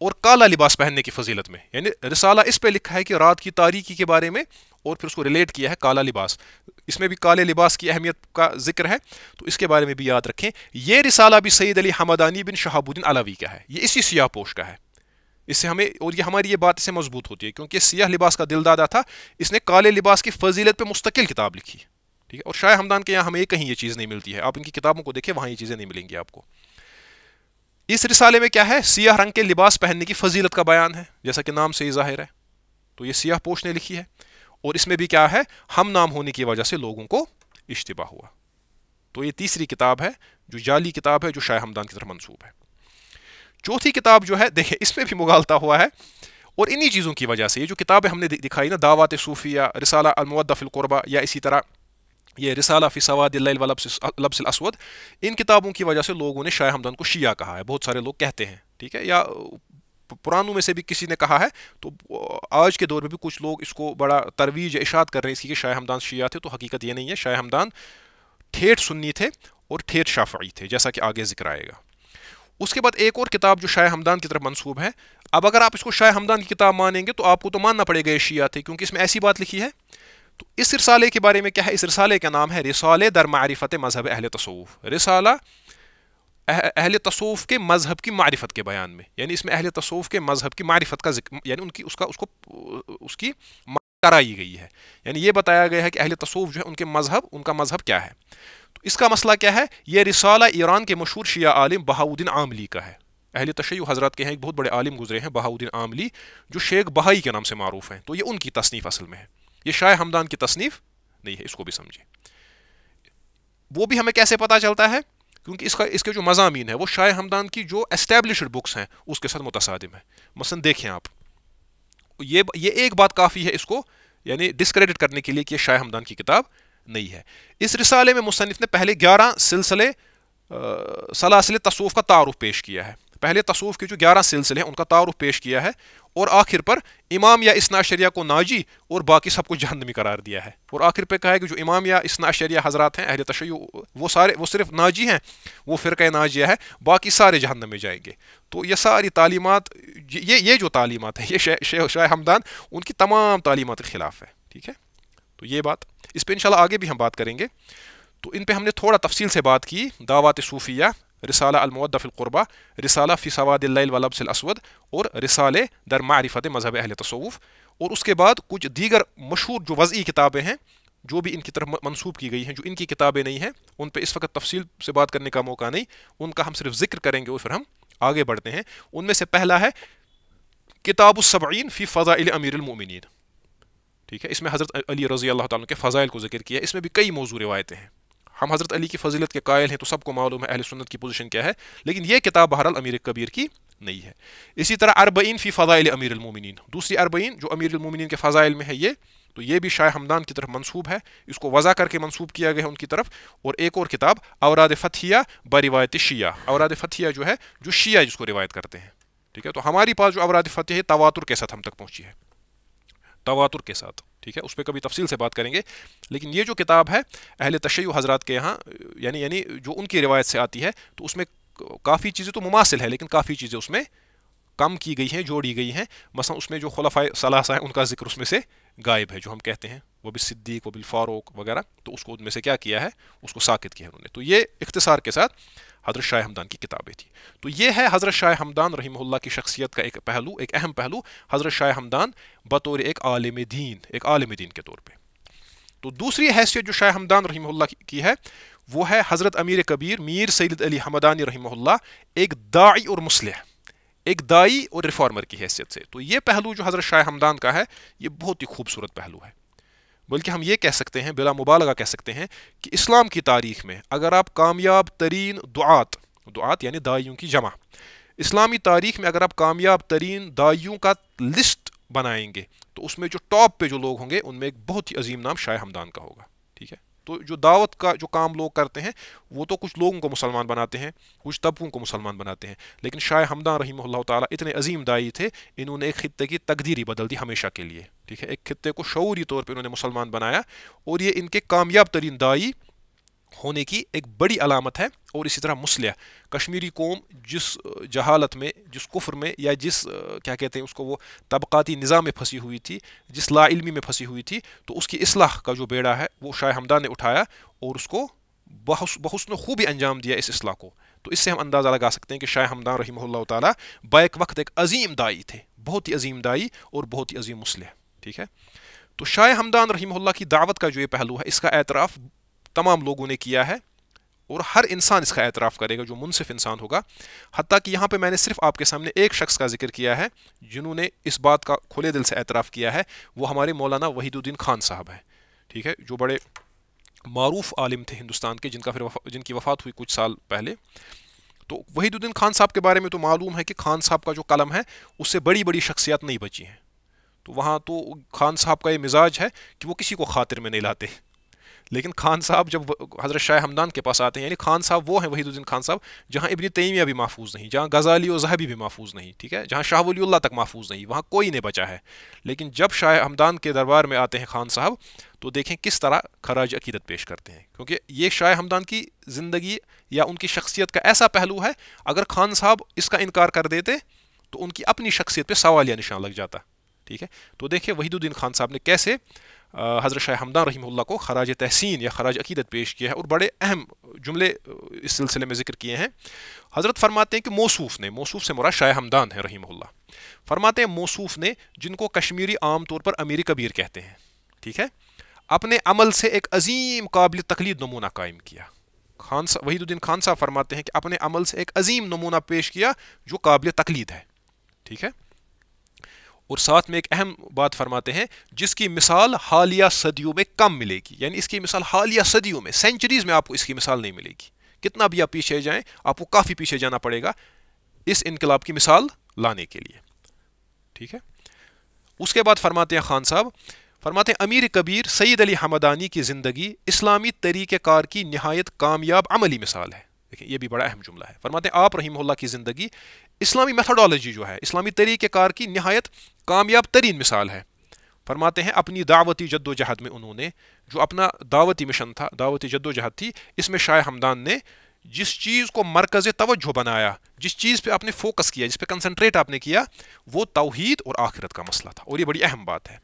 और काला लिबास पहनने की फजीलत में यानी रिसाला इस पे लिखा है कि रात की तारीकी के बारे में और फिर उसको रिलेट किया है काला लिबास इसमें भी काले लिबास की अहमियत का जिक्र है तो इसके बारे में भी याद रखें यह रिसाला भी सईद अली हमदानी बिन शहाबुद्दीन अलावी का है ये इसी सियाह पोश का है इससे हमें और ये हमारी ये बात इसे मजबूत होती है क्योंकि सियाह लिबास का दिलदादा था इसने काले लिबास की फजीलत पर मुस्तकिल किताब लिखी ठीक है और शाह हमदान के यहाँ हमें कहीं ये चीज़ नहीं मिलती है आप इनकी किताबों को देखें वहाँ ये चीज़ें नहीं मिलेंगी आपको इस रिसाले में क्या है सियाह रंग के लिबास पहनने की फजीलत का बयान है जैसा कि नाम से ही जाहिर है तो ये सियाह पोश ने लिखी है और इसमें भी क्या है हम नाम होने की वजह से लोगों को इश्तबा हुआ तो ये तीसरी किताब है जो जाली किताब है जो शाह हमदान की तरफ मनसूब है चौथी किताब जो है देखें इसमें भी मुगालता हुआ है और इन्हीं चीज़ों की वजह से ये जो किताबें हमने दिखाई ना दावत सूफिया रिसाला अलमवदफ़िलकुरबा या इसी तरह ये रिसाला फ़ी सवाद लब्स असवद इन किताबों की वजह से लोगों ने शाह हमदन को शिया कहा है बहुत सारे लोग कहते हैं ठीक है या पुरानों में से भी किसी ने कहा है तो आज के दौर में भी कुछ लोग इसको बड़ा तरवीज इशात कर रहे हैं इसकी कि शाह हमदान शिया थे तो हकीकत ये नहीं है शाह हमदान ठेठ सुन्नी थे और ठेठ शाफी थे जैसा कि आगे जिक्र आएगा उसके बाद एक और किताब जो शाह हमदान की तरफ मंसूब है अब अगर आप इसको शाह हमदान की किताब मानेंगे तो आपको तो मानना पड़ेगा ये शिया थे क्योंकि इसमें ऐसी बात लिखी है तो इस रिसाले के बारे में क्या है इस रसाले का नाम है रिसाले दर मारिफत मजहब अहल तसूफ़ रिसाला अहल तसूफ़ के मज़हब की मारफत के बयान में यानी इसमें अहल तसूफ़ के मज़हब की मारफत का यानी उनकी उसका उसको उसकी कराई गई है यानी ये बताया गया है कि अहल तसूफ़ जो है उनके मज़हब उनका मज़हब क्या है तो इसका मसला क्या है ये रिसाला ईरान के मशहूर शिया आलिम बहाउद्दीन आमली का है अहल तशय हज़रत के हैं एक बहुत बड़े आलिम गुजरे हैं बहाउद्दीन आमली जो शेख बहाई के नाम से मरूफ हैं तो ये उनकी तसनीफ़ असल में है ये शाह हमदान की तसनीफ नहीं है इसको भी समझिए वो भी हमें कैसे पता चलता है क्योंकि इसका इसके जो मजामी है वो शाह हमदान की जो एस्टेब्लिश बुक्स हैं उसके साथ मुतसादिम है मसन देखें आप ये ये एक बात काफ़ी है इसको यानी डिसक्रेडिट करने के लिए कि शाह हमदान की किताब नहीं है इस रिसाले में मुसनफ़ ने पहले ग्यारह सिलसिले सलासिल तसूफ़ का तारफ़ पेश किया है पहले तसूफ़ के जो ग्यारह सिलसिले हैं उनका तारुफ पेश किया है और आखिर पर इमाम या इसनाशरिया को नाजी और बाकी सबको जहनमी करार दिया है और आखिर पर कहा है कि जो इमाम या इसनाशरिया शरिया हजरात हैं अहल तशै वो सारे वो सिर्फ नाजी हैं वो फ़िरक़ नाजिया है बाकी सारे जहनम में जाएंगे तो ये सारी तालीमत ये ये जो तालीमत हैं ये शाह शाह हमदान उनकी तमाम तालीमत के ख़िलाफ़ है ठीक है तो ये बात इस पर इन आगे भी हम बात करेंगे तो इन पर हमने थोड़ा तफसील से बात की दावत सूफिया रिसाला अलमदा फ़िलक़ुरबा रिसाला फ़ी सवाद वलब्स असवद और रिसाले दर मारफत मज़हब अहल तसवुफ़ और उसके बाद कुछ दीगर मशहूर जो वज़ी किताबें हैं जो भी इनकी तरफ मनसूब की गई हैं जो इनकी किताबें नहीं हैं उन पर इस वक्त तफसील से बात करने का मौका नहीं उनका हम सिर्फ जिक्र करेंगे और फिर हम आगे बढ़ते हैं उनमें से पहला है किताब सबीन फ़ी फ़ज़ाइल अमीरमिन ठीक है इसमें हज़रत अली रज़ी अल्लाह के फ़ज़ाइल को जिक्र किया इसमें भी कई मौजू रवायतें हैं हम हज़रत अली की फजीलत के कायल हैं तो सबको मालूम है अहल सुन्नत की पोजीशन क्या है लेकिन यह किताब बहरहाल अमीर कबीर की नहीं है इसी तरह अरबईन फ़ी फ़ज़ाइल अमीरमिन दूसरी अरबईन जो अमीरमिन के फ़ज़ाइल में है ये तो ये भी शाह हमदान की तरफ मनसूब है इसको वज़ा करके मनसूब किया गया है उनकी तरफ और एक और किताब अवराद फ़तिया ब रिवायत शिया अवराद फ़तिया जो है जो शिया जिसको रिवायत करते हैं ठीक है तो हमारे पास जो अवराद फ़तिया है तवातुर के साथ हम तक पहुँची है तवातुर के साथ ठीक है उस पर कभी तफसील से बात करेंगे लेकिन ये जो किताब है अहल तशै हज़रात के यहाँ यानी यानी जो उनकी रिवायत से आती है तो उसमें काफ़ी चीज़ें तो मुमासिल है लेकिन काफ़ी चीज़ें उसमें कम की गई हैं जोड़ी गई हैं मसा उसमें जो खलफा सलासा है उनका जिक्र उसमें से गायब है जो हम कहते हैं भी सिद्दीक वबिल फ़ारूक वगैरह तो उसको उनमें से क्या किया है उसको साकित किया है उन्होंने तो ये इख्तसार के साथ हज़रत शाह हमदान की किताबें थी तो ये है हज़रत शाह हमदान रही की शख्सियत का एक पहलू एक अहम पहलू हज़रत शाह हमदान बतौर एक आलम दीन एक आलम दीन के तौर पर तो दूसरी हैसियत जो शाह हमदान रही की है वो है हज़रत अमीर कबीर मीर सैद अली हमदानी रही एक दाई और मुसलह एक दाई और रिफॉर्मर की हैसियत से तो ये पहलू जो हज़रत शाह हमदान का है ये बहुत ही खूबसूरत पहलू है बल्कि हम ये कह सकते हैं बिला मुबालगा कह सकते हैं कि इस्लाम की तारीख में अगर आप कामयाब तरीन दुआत दुआत यानी दाइयों की जमा इस्लामी तारीख में अगर आप कामयाब तरीन दाइयों का लिस्ट बनाएंगे तो उसमें जो टॉप पे जो लोग होंगे उनमें एक बहुत ही अजीम नाम शाह हमदान का होगा ठीक है तो जो दावत का जो काम लोग करते हैं वो तो कुछ लोगों को मुसलमान बनाते हैं कुछ तबकों को मुसलमान बनाते हैं लेकिन शाह हमदान रही इतने अजीम दाई थे इन्होंने एक खत्े की तकदीरी बदल दी हमेशा के लिए ठीक है एक खत्े को शौरी तौर पर उन्होंने मुसलमान बनाया और ये इनके कामयाब तरीन दाई होने की एक बड़ी अलामत है और इसी तरह मुसलह कश्मीरी कौम जिस जहालत में जिस कुफ्र में या जिस क्या कहते हैं उसको वो तबकती निज़ाम में फंसी हुई थी जिस लाइलमी में फंसी हुई थी तो उसकी असलाह का जो बेड़ा है वो शाह हमदा ने उठाया और उसको बहुस बहुसन खूबी अंजाम दिया इस असलाह को तो इससे हम अंदाज़ा लगा सकते हैं कि शाह हमदान रही बैक वक्त एक अजीम दाई थे बहुत ही अजीम दाई और बहुत ही अजीम मुसलह ठीक है तो शाह हमदान रहीमल्ला की दावत का जो ये पहलू है इसका एतराफ़ तमाम लोगों ने किया है और हर इंसान इसका एतराफ़ करेगा जो मुनसिफ इंसान होगा हती कि यहाँ पर मैंने सिर्फ आपके सामने एक शख्स का जिक्र किया है जिन्होंने इस बात का खुले दिल से एतराफ़ किया है वो हमारे मौलाना वहीदुद्दीन खान साहब हैं ठीक है जो बड़े मरूफ आलिम थे हिंदुस्तान के जिनका फिर वफा, जिनकी वफ़ात हुई कुछ साल पहले तो वहीदुद्दीन खान साहब के बारे में तो मालूम है कि खान साहब का जो कलम है उससे बड़ी बड़ी शख्सियात नहीं बची हैं तो वहाँ तो खान साहब का ये मिजाज है कि वो किसी को खातिर में नहीं लाते लेकिन खान साहब जब हज़रत शाह हमदान के पास आते हैं यानी खान साहब वो हैं वहीदुद्दीन खान साहब जहाँ इबन तैमिया भी महफूज नहीं जहाँ गज़ाली और जहबी भी महफूज नहीं ठीक है जहाँ शाह वली तक महफूज नहीं वहाँ कोई नहीं बचा है लेकिन जब शाह हमदान के दरबार में आते हैं खान साहब तो देखें किस तरह खराज अकीदत पेश करते हैं क्योंकि ये शाह हमदान की ज़िंदगी या उनकी शख्सियत का ऐसा पहलू है अगर खान साहब इसका इनकार कर देते तो उनकी अपनी शख्सियत पर सवालिया निशान लग जाता ठीक है तो देखिए वहीदुद्दीन खान साहब ने कैसे हज़रत शाह हमदान रही को खराज तहसीन या खराज अकीदत पेश किया है और बड़े अहम जुमले इस सिलसिले में जिक्र किए हैं हज़रत फरमाते हैं कि मौसूफ ने मौसूफ से मुरा शाह हमदान है रही फरमाते हैं मौसूफ ने जिनको कश्मीरी आम तौर पर अमीरी कबीर कहते हैं ठीक है अपने अमल से एक अजीम काबिल तकलीद नमूना कायम किया खान साहब वहीदुद्दीन खान साहब फरमाते हैं कि अपने अमल से एक अजीम नमूना पेश किया जो काबिल तकलीद है ठीक है और साथ में एक अहम बात फरमाते हैं जिसकी मिसाल हालिया सदियों में कम मिलेगी यानी इसकी मिसाल हालिया सदियों में सेंचुरीज़ में आपको इसकी मिसाल नहीं मिलेगी कितना भी आप पीछे जाएं आपको काफ़ी पीछे जाना पड़ेगा इस इनकलाब की मिसाल लाने के लिए ठीक है उसके बाद फरमाते हैं खान साहब फरमाते हैं अमीर कबीर सईद अली हमदानी की ज़िंदगी इस्लामी तरीक़ार की नहायत कामयाब अमली मिसाल है देखिए ये भी बड़ा अहम जुमला है फरमाते हैं आप रहीम की ज़िंदगी इस्लामी मेथडोलॉजी जो है इस्लामी तरीक़ार की नहायत कामयाब तरीन मिसाल है फरमाते हैं अपनी दावती जद्दोजहद में उन्होंने जो अपना दावती मिशन था दावती जद्दोजहद थी इसमें शाह हमदान ने जिस चीज़ को मरकज़ तवज्जो बनाया जिस चीज़ पे आपने फोकस किया जिस पे कंसंट्रेट आपने किया वो तोहद और आखिरत का मसला था और ये बड़ी अहम बात है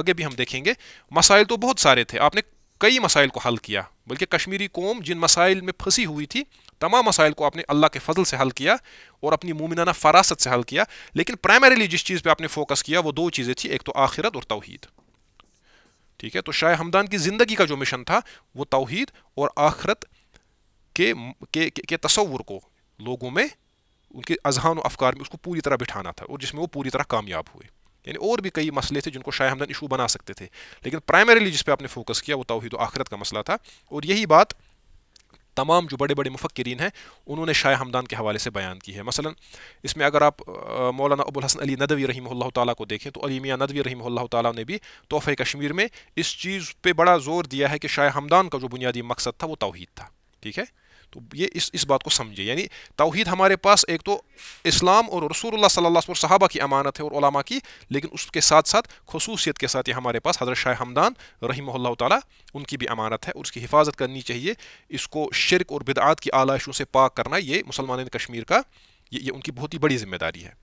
आगे भी हम देखेंगे मसाइल तो बहुत सारे थे आपने कई मसाइल को हल किया बल्कि कश्मीरी कौम जिन मसाइल में फंसी हुई थी तमाम मसाइल को आपने अल्लाह के फजल से हल किया और अपनी मुमिनाना फरासत से हल किया लेकिन प्राइमरीली जिस चीज़ पे आपने फोकस किया वो दो चीज़ें थी एक तो आखिरत और तोहहीद ठीक है तो शाह हमदान की ज़िंदगी का जो मिशन था वो तोहहीद और आखरत के के, के, के तस्वुर को लोगों में उनके अजहान अफकार में उसको पूरी तरह बिठाना था और जिसमें वो पूरी तरह कामयाब हुए यानी और भी कई मसले थे जिनको शाह हमदन इशू बना सकते थे लेकिन प्राइमरीली जिस पर आपने फोकस किया वो तोहद आखरत का मसला था और यही बात तमाम जो बड़े बड़े मुफक्रीन हैं उन्होंने शाह हमदान के हवाले से बयान की है मसलन इसमें अगर आप मौलाना अबुल हसन अली नदवी रही तक को देखें तो अली मियाँ नदवी रही ने भी तोहफ़े कश्मीर में इस चीज़ पर बड़ा ज़ोर दिया है कि शाह हमदान का जो बुनियादी मकसद था वो तोहद था ठीक है तो ये इस इस बात को समझे यानी तोहहीद हमारे पास एक तो इस्लाम और रसूल सल्ला सहाबा की अमानत है और उलमा की लेकिन उसके साथ साथ खसूसियत के साथ ये हमारे पास हज़रत शाह हमदान रही ताली उनकी भी अमानत है और उसकी हिफाजत करनी चाहिए इसको शिरक और बिदात की आलाइशों से पाक करना ये मुसलमान कश्मीर का ये, ये उनकी बहुत ही बड़ी जिम्मेदारी है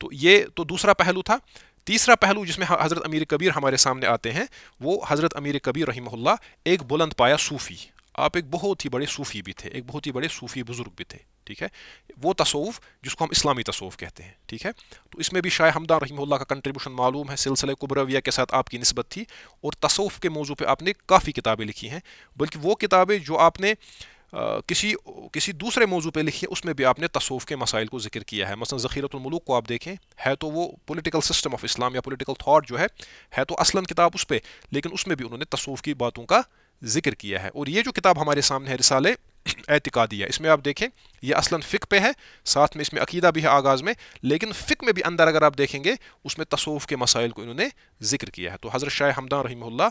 तो ये तो दूसरा पहलू था तीसरा पहलू जिसमें हज़रत अमीर कबीर हमारे सामने आते हैं वो हज़रत अमीर कबीर रही एक बुलंद पाया सूफ़ी आप एक बहुत ही बड़े सूफ़ी भी थे एक बहुत ही बड़े सूफ़ी बुज़ुर्ग भी थे ठीक है वो तसवुफ़ जिसको हम इस्लामी तसवुफ़ कहते हैं ठीक है तो इसमें भी शाह हमदान रही का कंट्रीब्यूशन मालूम है सिलसिले कुबरविया के साथ आपकी नस्बत थी और तसवुफ़ के मौजू पर आपने काफ़ी किताबें लिखी हैं बल्कि वो किताबें जो आपने आ, किसी किसी दूसरे मौजू पर लिखी है उसमें भी आपने तसोफ़ के मसाइल को जिक्र किया है मसलन ज़ख़ीरतमलूक को आप देखें है तो वो पॉलिटिकल सिस्टम ऑफ इस्लाम या पॉलिटिकल थाट जो है है तो असलन किताब उस पर लेकिन उसमें भी उन्होंने तसोफ़ की बातों का जिक्र किया है और ये जो किताब हमारे सामने है रिसाले एतिकादिया इसमें आप देखें ये असलन फ़िक पे है साथ में इसमें अकीदा भी है आगाज़ में लेकिन फ़िक में भी अंदर अगर आप देखेंगे उसमें तसोफ़ के मसाइल को इन्होंने जिक्र किया है तो हज़रत शाह हमदान रही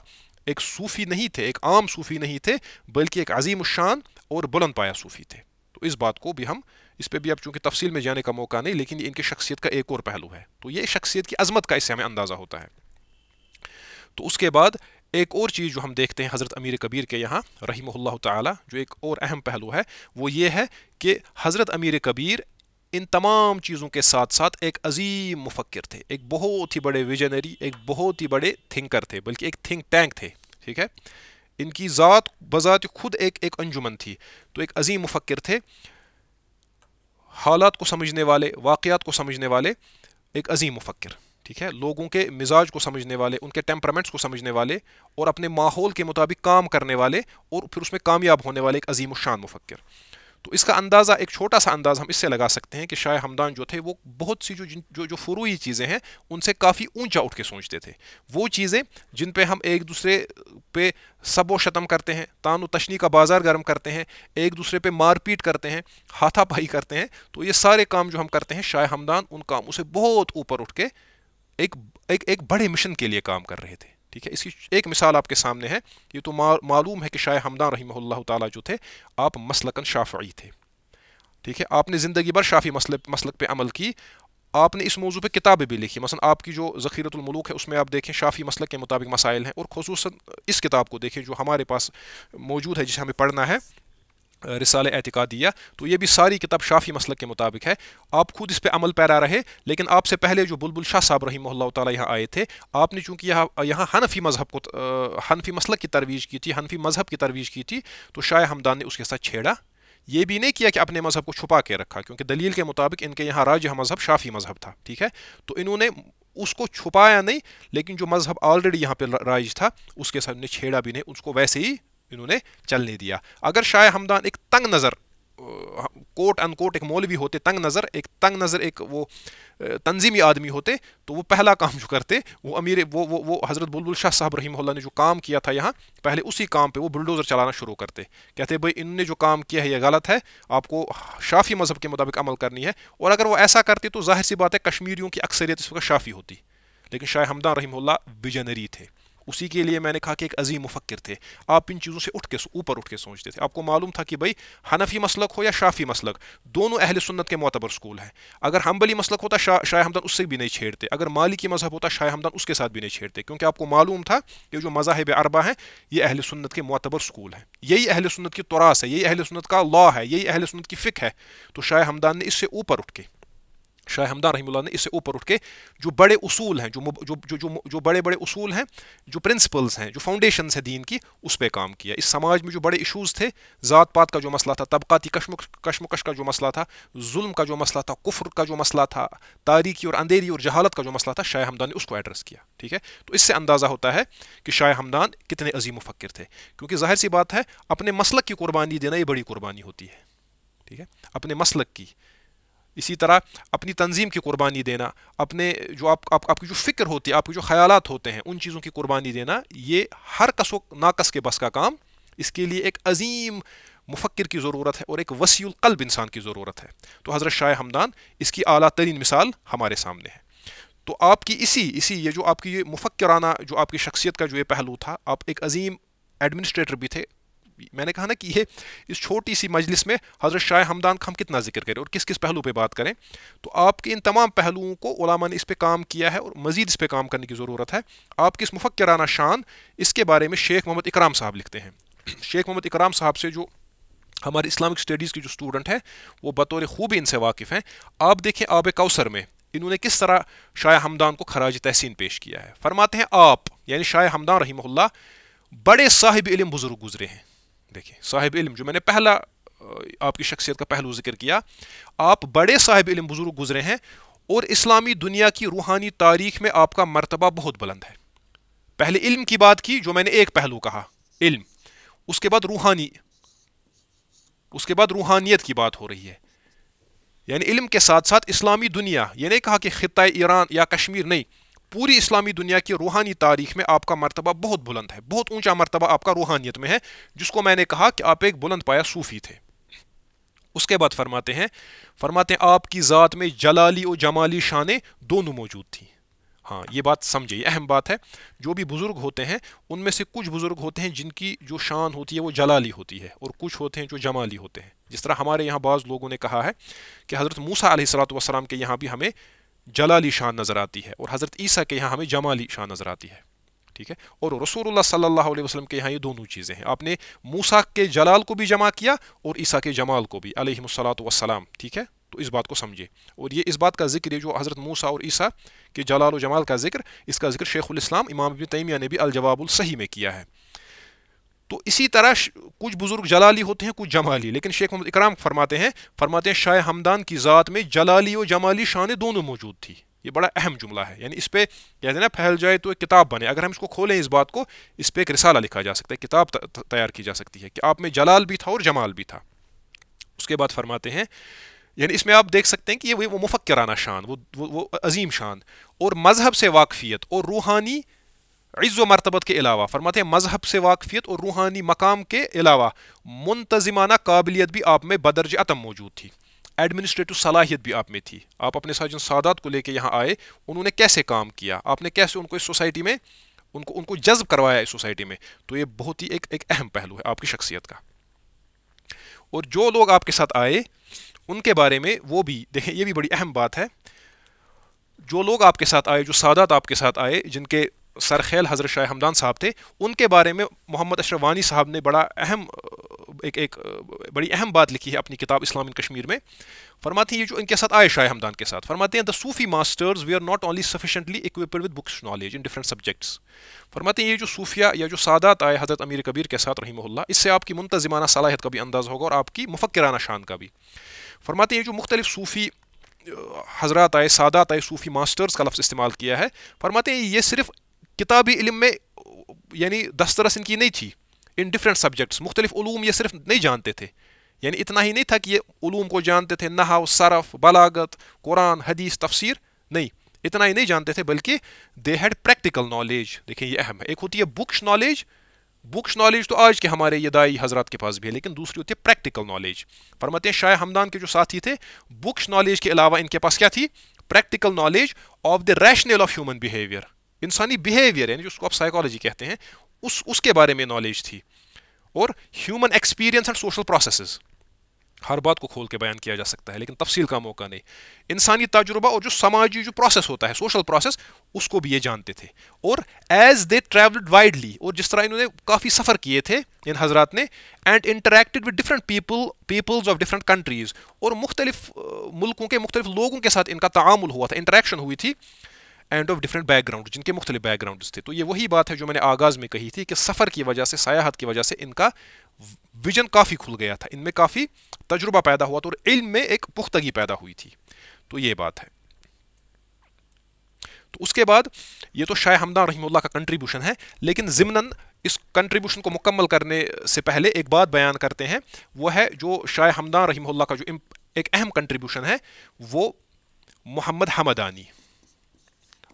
एक सूफ़ी नहीं थे एक आम सूफ़ी नहीं थे बल्कि एक अजीम शान और बुलंद पाया सूफ़ी थे तो इस बात को भी हम इस पर भी अब चूँकि तफसील में जाने का मौका नहीं लेकिन इनकी शख्सियत का एक और पहलू है तो ये शख्सियत की अजमत का इससे हमें अंदाज़ा होता है तो उसके बाद एक और चीज़ जो हम देखते हैं हज़रत अमीर कबीर के यहाँ रही ताला जो एक और अहम पहलू है वो ये है कि हज़रत अमीर कबीर इन तमाम चीज़ों के साथ साथ एक अजीम मुफक्र थे एक बहुत ही बड़े विजनरी एक बहुत ही बड़े थिंकर थे बल्कि एक थिंक टैंक थे ठीक है इनकी ज़ात बज़ात खुद एक एक अंजुमन थी तो एक अजीम मुफक्र थे हालात को समझने वाले वाक़ात को समझने वाले एक अजीम मुफक्र ठीक है लोगों के मिजाज को समझने वाले उनके टेम्परामेंट्स को समझने वाले और अपने माहौल के मुताबिक काम करने वाले और फिर उसमें कामयाब होने वाले एक अजीम शान मुफक्र तो इसका अंदाज़ा एक छोटा सा अंदाज़ हम इससे लगा सकते हैं कि शाह हमदान जो थे वो बहुत सी जो जो जो फरूई चीज़ें हैं उनसे काफ़ी ऊंचा उठ के सोचते थे वो चीज़ें जिन पे हम एक दूसरे पे सबो शतम करते हैं तान तशनी का बाज़ार गर्म करते हैं एक दूसरे पे मारपीट करते हैं हाथापाई करते हैं तो ये सारे काम जो हम करते हैं शाह हमदान उन कामों से बहुत ऊपर उठ के एक एक एक बड़े मिशन के लिए काम कर रहे थे ठीक है इसकी एक मिसाल आपके सामने है ये तो मालूम है कि शाह हमदान रही ताला जो थे आप मसलकन शाफ़ी थे ठीक है आपने ज़िंदगी भर शाफ़ी मसल मसलक पे अमल की आपने इस मौजू पर किताबें भी लिखी मसलन आपकी जो ज़खीरतलमलूक है उसमें आप देखें शाफ़ी मसल के मुताबिक मसाइल हैं और खसूस इस किताब को देखें जो हमारे पास मौजूद है जिसे हमें पढ़ना है रिसाल एतिकादिया तो ये भी सारी किताब शाफी मसल के मुताबिक है आप खुद इस पर अमल पैरा रहे लेकिन आपसे पहले जो बुलबुल शाह साहब रही ताला यहाँ आए थे आपने चूँकि यहाँ यहाँ हनफी मज़हब को हनफी मसल की तरवीज की थी हनफी मज़हब की तरवीज की थी तो शाह हमदान ने उसके साथ छेड़ा ये भी नहीं किया कि अपने मज़हब को छुपा के रखा क्योंकि दलील के मुताबिक इनके यहाँ राज मज़हब शाफी मज़हब था ठीक है तो इन्होंने उसको छुपाया नहीं लेकिन जो मज़हब ऑलरेडी यहाँ पर राइज था उसके ने छेड़ा भी नहीं उसको वैसे ही इन्होंने चलने दिया अगर शाह हमदान एक तंग नज़र कोट अनकोट एक मौलवी होते तंग नज़र एक तंग नज़र एक वो तंजीमी आदमी होते तो वो पहला काम जो करते वो अमीर वो वो वो हज़रत बुलबुल शाह साहब रहीम ने जो काम किया था यहाँ पहले उसी काम पे वो बुलडोज़र चलाना शुरू करते कहते भाई इनने जो काम किया है ये गलत है आपको शाफ़ी मज़हब के मुताबिक अमल करनी है और अगर वो ऐसा करते तो जाहिर सी बात है कश्मीरियों की अक्सरियत इस वक्त शाफ़ी होती लेकिन शाह हमदान रहीम विजनरी थे उसी के लिए मैंने कहा कि एक अजीम मुफक्र थे आप इन चीज़ों से उठ के ऊपर उठ के सोचते थे आपको मालूम था कि भाई हनफी मसलक हो या शाफ़ी मसलक दोनों अहल सुन्नत के मोतबर स्कूल हैं अगर हम्बली मसलक होता शा, शाह हमदान उससे भी नहीं छेड़ते अगर मालिकी मजहब होता शाह हमदान उसके साथ भी नहीं छेड़ते क्योंकि आपको मालूम था कि जो मजाहब अरबा हैं ये अहल सुन्नत के मोतबर स्कूल हैं यही अहल सुन्नत की तरास है यही अहल सुन्नत का लॉ है यही अहल सुन्नत की फ़िक है तो शाह हमदान ने इससे ऊपर उठ के शाह हमदार रही ने इससे ऊपर उठ के जो बड़े उसूल हैं जो जो जो जो, जो बड़े बड़े उसूल हैं जो प्रिंसिपल्स हैं जो फाउंडेशन है दीन की उस पर काम किया इस समाज में जो बड़े इशूज़ थे ज़ात पात का जो मसला था तबकाती कश्मकश का जो मसला था जुल्म का जो मसला था कुफर का जो मसला था तारीख़ी और अंधेरी और जहालत का जो मसला था शाह हमदान ने उसको एड्रेस किया ठीक है तो इससे अंदाज़ा होता है कि शाह हमदान कितने अजीम फ़क्र थे क्योंकि जाहिर सी बात है अपने मसलक की कुर्बानी देना ये बड़ी कुर्बानी होती है ठीक है अपने मसलक की इसी तरह अपनी तंजीम की कुर्बानी देना अपने जो आप, आप आपकी जो फ़िक्र होती है आपके जो ख्यालात होते हैं उन चीज़ों की कुर्बानी देना ये हर कसो नाकस के बस का काम इसके लिए एक अजीम मुफक्र की ज़रूरत है और एक वसी कल्ब इंसान की ज़रूरत है तो हज़रत शाह हमदान इसकी अली तरीन मिसाल हमारे सामने है तो आपकी इसी इसी ये जो आपकी ये मुफक्राना जो आपकी शख्सियत का जो ये पहलू था आप एक अजीम एडमिनिस्ट्रेटर भी थे मैंने कहा ना कि ये इस छोटी सी मजलिस में हज़रत शाह हमदान का हम कितना जिक्र करें और किस किस पहलू पर बात करें तो आपके इन तमाम पहलुओं को ओलामा ने इस पर काम किया है और मज़ीद इस पर काम करने की ज़रूरत है आपकी इस मुफक्राना शान इसके बारे में शेख मोहम्मद इकराम साहब लिखते हैं शेख मोहम्मद इकराम साहब से जो हमारे इस्लामिक स्टडीज़ की जो स्टूडेंट हैं वो बतौर खूबी इनसे वाकिफ़ हैं आप देखें आब कौसर में इन्होंने किस तरह शाह हमदान को खराज तहसीन पेश किया है फरमाते हैं आप यानी शाह हमदान रही बड़े साहिब इलम बुज़ुर्ग गुजरे हैं देखिए साहिब इल्म जो मैंने पहला आपकी शख्सियत का पहलू जिक्र किया आप बड़े साहिब इल्म बुज़ुर्ग गुजरे हैं और इस्लामी दुनिया की रूहानी तारीख में आपका मरतबा बहुत बुलंद है पहले इल्म की बात की जो मैंने एक पहलू कहा इल्म उसके बाद रूहानी उसके बाद रूहानियत की बात हो रही है यानी इल्म के साथ साथ इस्लामी दुनिया ये नहीं कहा कि ख़त्े ईरान या कश्मीर नहीं पूरी इस्लामी दुनिया की रूहानी तारीख में आपका मरतबा बहुत बुलंद है बहुत ऊंचा मरतबा आपका रूहानियत में है जिसको मैंने कहा कि आप एक बुलंद पाया सूफ़ी थे उसके बाद फरमाते हैं फरमाते हैं आपकी ज़ात में जलाली और जमाली शानें दोनों मौजूद थी हाँ ये बात समझे अहम बात है जो भी बुज़ुर्ग होते हैं उनमें से कुछ बुज़ुर्ग होते हैं जिनकी जो शान होती है वो जलाली होती है और कुछ होते हैं जो जमाली होते हैं जिस तरह हमारे यहाँ बाज़ लोगों ने कहा है कि हज़रत मूसा सलाम के यहाँ भी हमें जलाली शान नज़र आती है और हज़रत ईसा के यहाँ हमें जमाली शान नज़र आती है ठीक है और रसूलुल्लाह सल्लल्लाहु अलैहि वसल्लम के यहाँ ये दोनों चीज़ें हैं आपने मूसा के जलाल को भी जमा किया और ईसा के जमाल को भी अलैहिस्सलात वसलाम ठीक है तो इस बात को समझिए और ये इस बात का जिक्र है जो हज़रत मूसा और ईसा के जलाल व जमाल का जिक्र इसका जिक्र शेखुल इस्लाम इमाम तैमिया ने भी अलजवाबुल सही में किया है तो इसी तरह कुछ बुज़ुर्ग जलाली होते हैं कुछ जमाली लेकिन शेख मोहम्मद इकराम फरमाते हैं फरमाते हैं शाह हमदान की ज़ात में जलाली और जमाली शान दोनों मौजूद थी ये बड़ा अहम जुमला है यानी इस पर कहते हैं ना फैल जाए तो एक किताब बने अगर हम इसको खोलें इस बात को इस पर एक रिसाला लिखा जा सकता है किताब तैयार की जा सकती है कि आप में जलाल भी था और जमाल भी था उसके बाद फरमाते हैं यानी इसमें आप देख सकते हैं कि ये वो मुफक्राना शान वो वो, वो अजीम शान और मज़हब से वाकफियत और रूहानी व मरतबत के अलावा फरमाते हैं मजहब से वाकफियत और रूहानी मकाम के अलावा मुंतजिमाना काबिलियत भी आप में बदरज आतम मौजूद थी एडमिनिस्ट्रेटिव सलाहियत भी आप में थी आप अपने साजन सादात को लेकर यहाँ आए उन्होंने कैसे काम किया आपने कैसे उनको इस सोसाइटी में उनको उनको जज्ब करवाया इस सोसाइटी में तो ये बहुत ही एक एक अहम पहलू है आपकी शख्सियत का और जो लोग आपके साथ आए उनके बारे में वो भी देखें ये भी बड़ी अहम बात है जो लोग आपके साथ आए जो सादात आपके साथ आए जिनके सरखेल हज़रत शाह हमदान साहब थे उनके बारे में मोहम्मद वानी साहब ने बड़ा अहम एक एक बड़ी अहम बात लिखी है अपनी किताब इस्लाम इन कश्मीर में फरमाते हैं ये जो इनके साथ आए शाह हमदान के साथ फरमाते हैं the Sufi masters we are not only sufficiently equipped with books knowledge in different subjects फरमाते हैं ये जो सूफिया या जो सादात आए हज़रत अमीर कबीर के साथ रही इससे आपकी मुंतजमाना सलाहत का भी अंदाज़ होगा और आपकी मुफक्राना शान का भी फरमाते हैं ये जो मुख्तलिफ सूफ़ी हजरात आए सादात आए सूफ़ी मास्टर्स का लफ्ज़ इस्तेमाल किया है फरमाते हैं ये सिर्फ किताबी इलम में यानी दस्तरस इनकी नहीं थी इन डिफरेंट सब्जेक्ट्स मुख्तलिफ ये सिर्फ नहीं जानते थे यानी इतना ही नहीं था कि ये ूम को जानते थे नहाव सरफ बलागत कुरान हदीस तफसीर नहीं इतना ही नहीं जानते थे बल्कि दे हैड प्रैक्टिकल नॉलेज देखिए ये अहम है एक होती है बुक्स नॉलेज बुक्स नॉलेज तो आज के हमारे ये दाई हजरत के पास भी है लेकिन दूसरी होती है प्रैक्टिकल नॉलेज फरमाते हैं शाह हमदान के जो साथी थे बुक्स नॉलेज के अलावा इनके पास क्या थी practical knowledge of the rational of human behaviour इंसानी बिहेवियर यानी जिसको आप साइकोलॉजी कहते हैं उस उसके बारे में नॉलेज थी और human experience and social processes हर बात को खोल के बयान किया जा सकता है लेकिन तफसील का मौका नहीं इंसानी तजुर्बा और जो समाजी जो प्रोसेस होता है सोशल प्रोसेस उसको भी ये जानते थे और एज दे ट्रेवल्ड वाइडली और जिस तरह इन्होंने काफ़ी सफ़र किए थे इन हजरात ने and interacted with different people peoples of different countries और मुख्तलिफ मुल्कों के मुख्तलिफ लोगों के साथ इनका तामुल हुआ था इंटरेक्शन हुई थी एंड ऑफ डिफरेंट बैकग्राउंड जिनके मुख्तलि बैकग्राउंड थे तो ये वही बात है जो मैंने आगाज़ में कही थी कि सफ़र की वजह से सयाहत की वजह से इनका विजन काफ़ी खुल गया था इनमें काफ़ी तजुर्बा पैदा हुआ था और इल्म में एक पुख्तगी पैदा हुई थी तो ये बात है तो उसके बाद ये तो शाह हमदान रही का कंट्रीब्यूशन है लेकिन ज़मनन इस कंट्रीब्यूशन को मुकम्मल करने से पहले एक बात बयान करते हैं वो है जो शाह हमदान रही का जो एक अहम कंट्रीब्यूशन है वो मोहम्मद हमदानी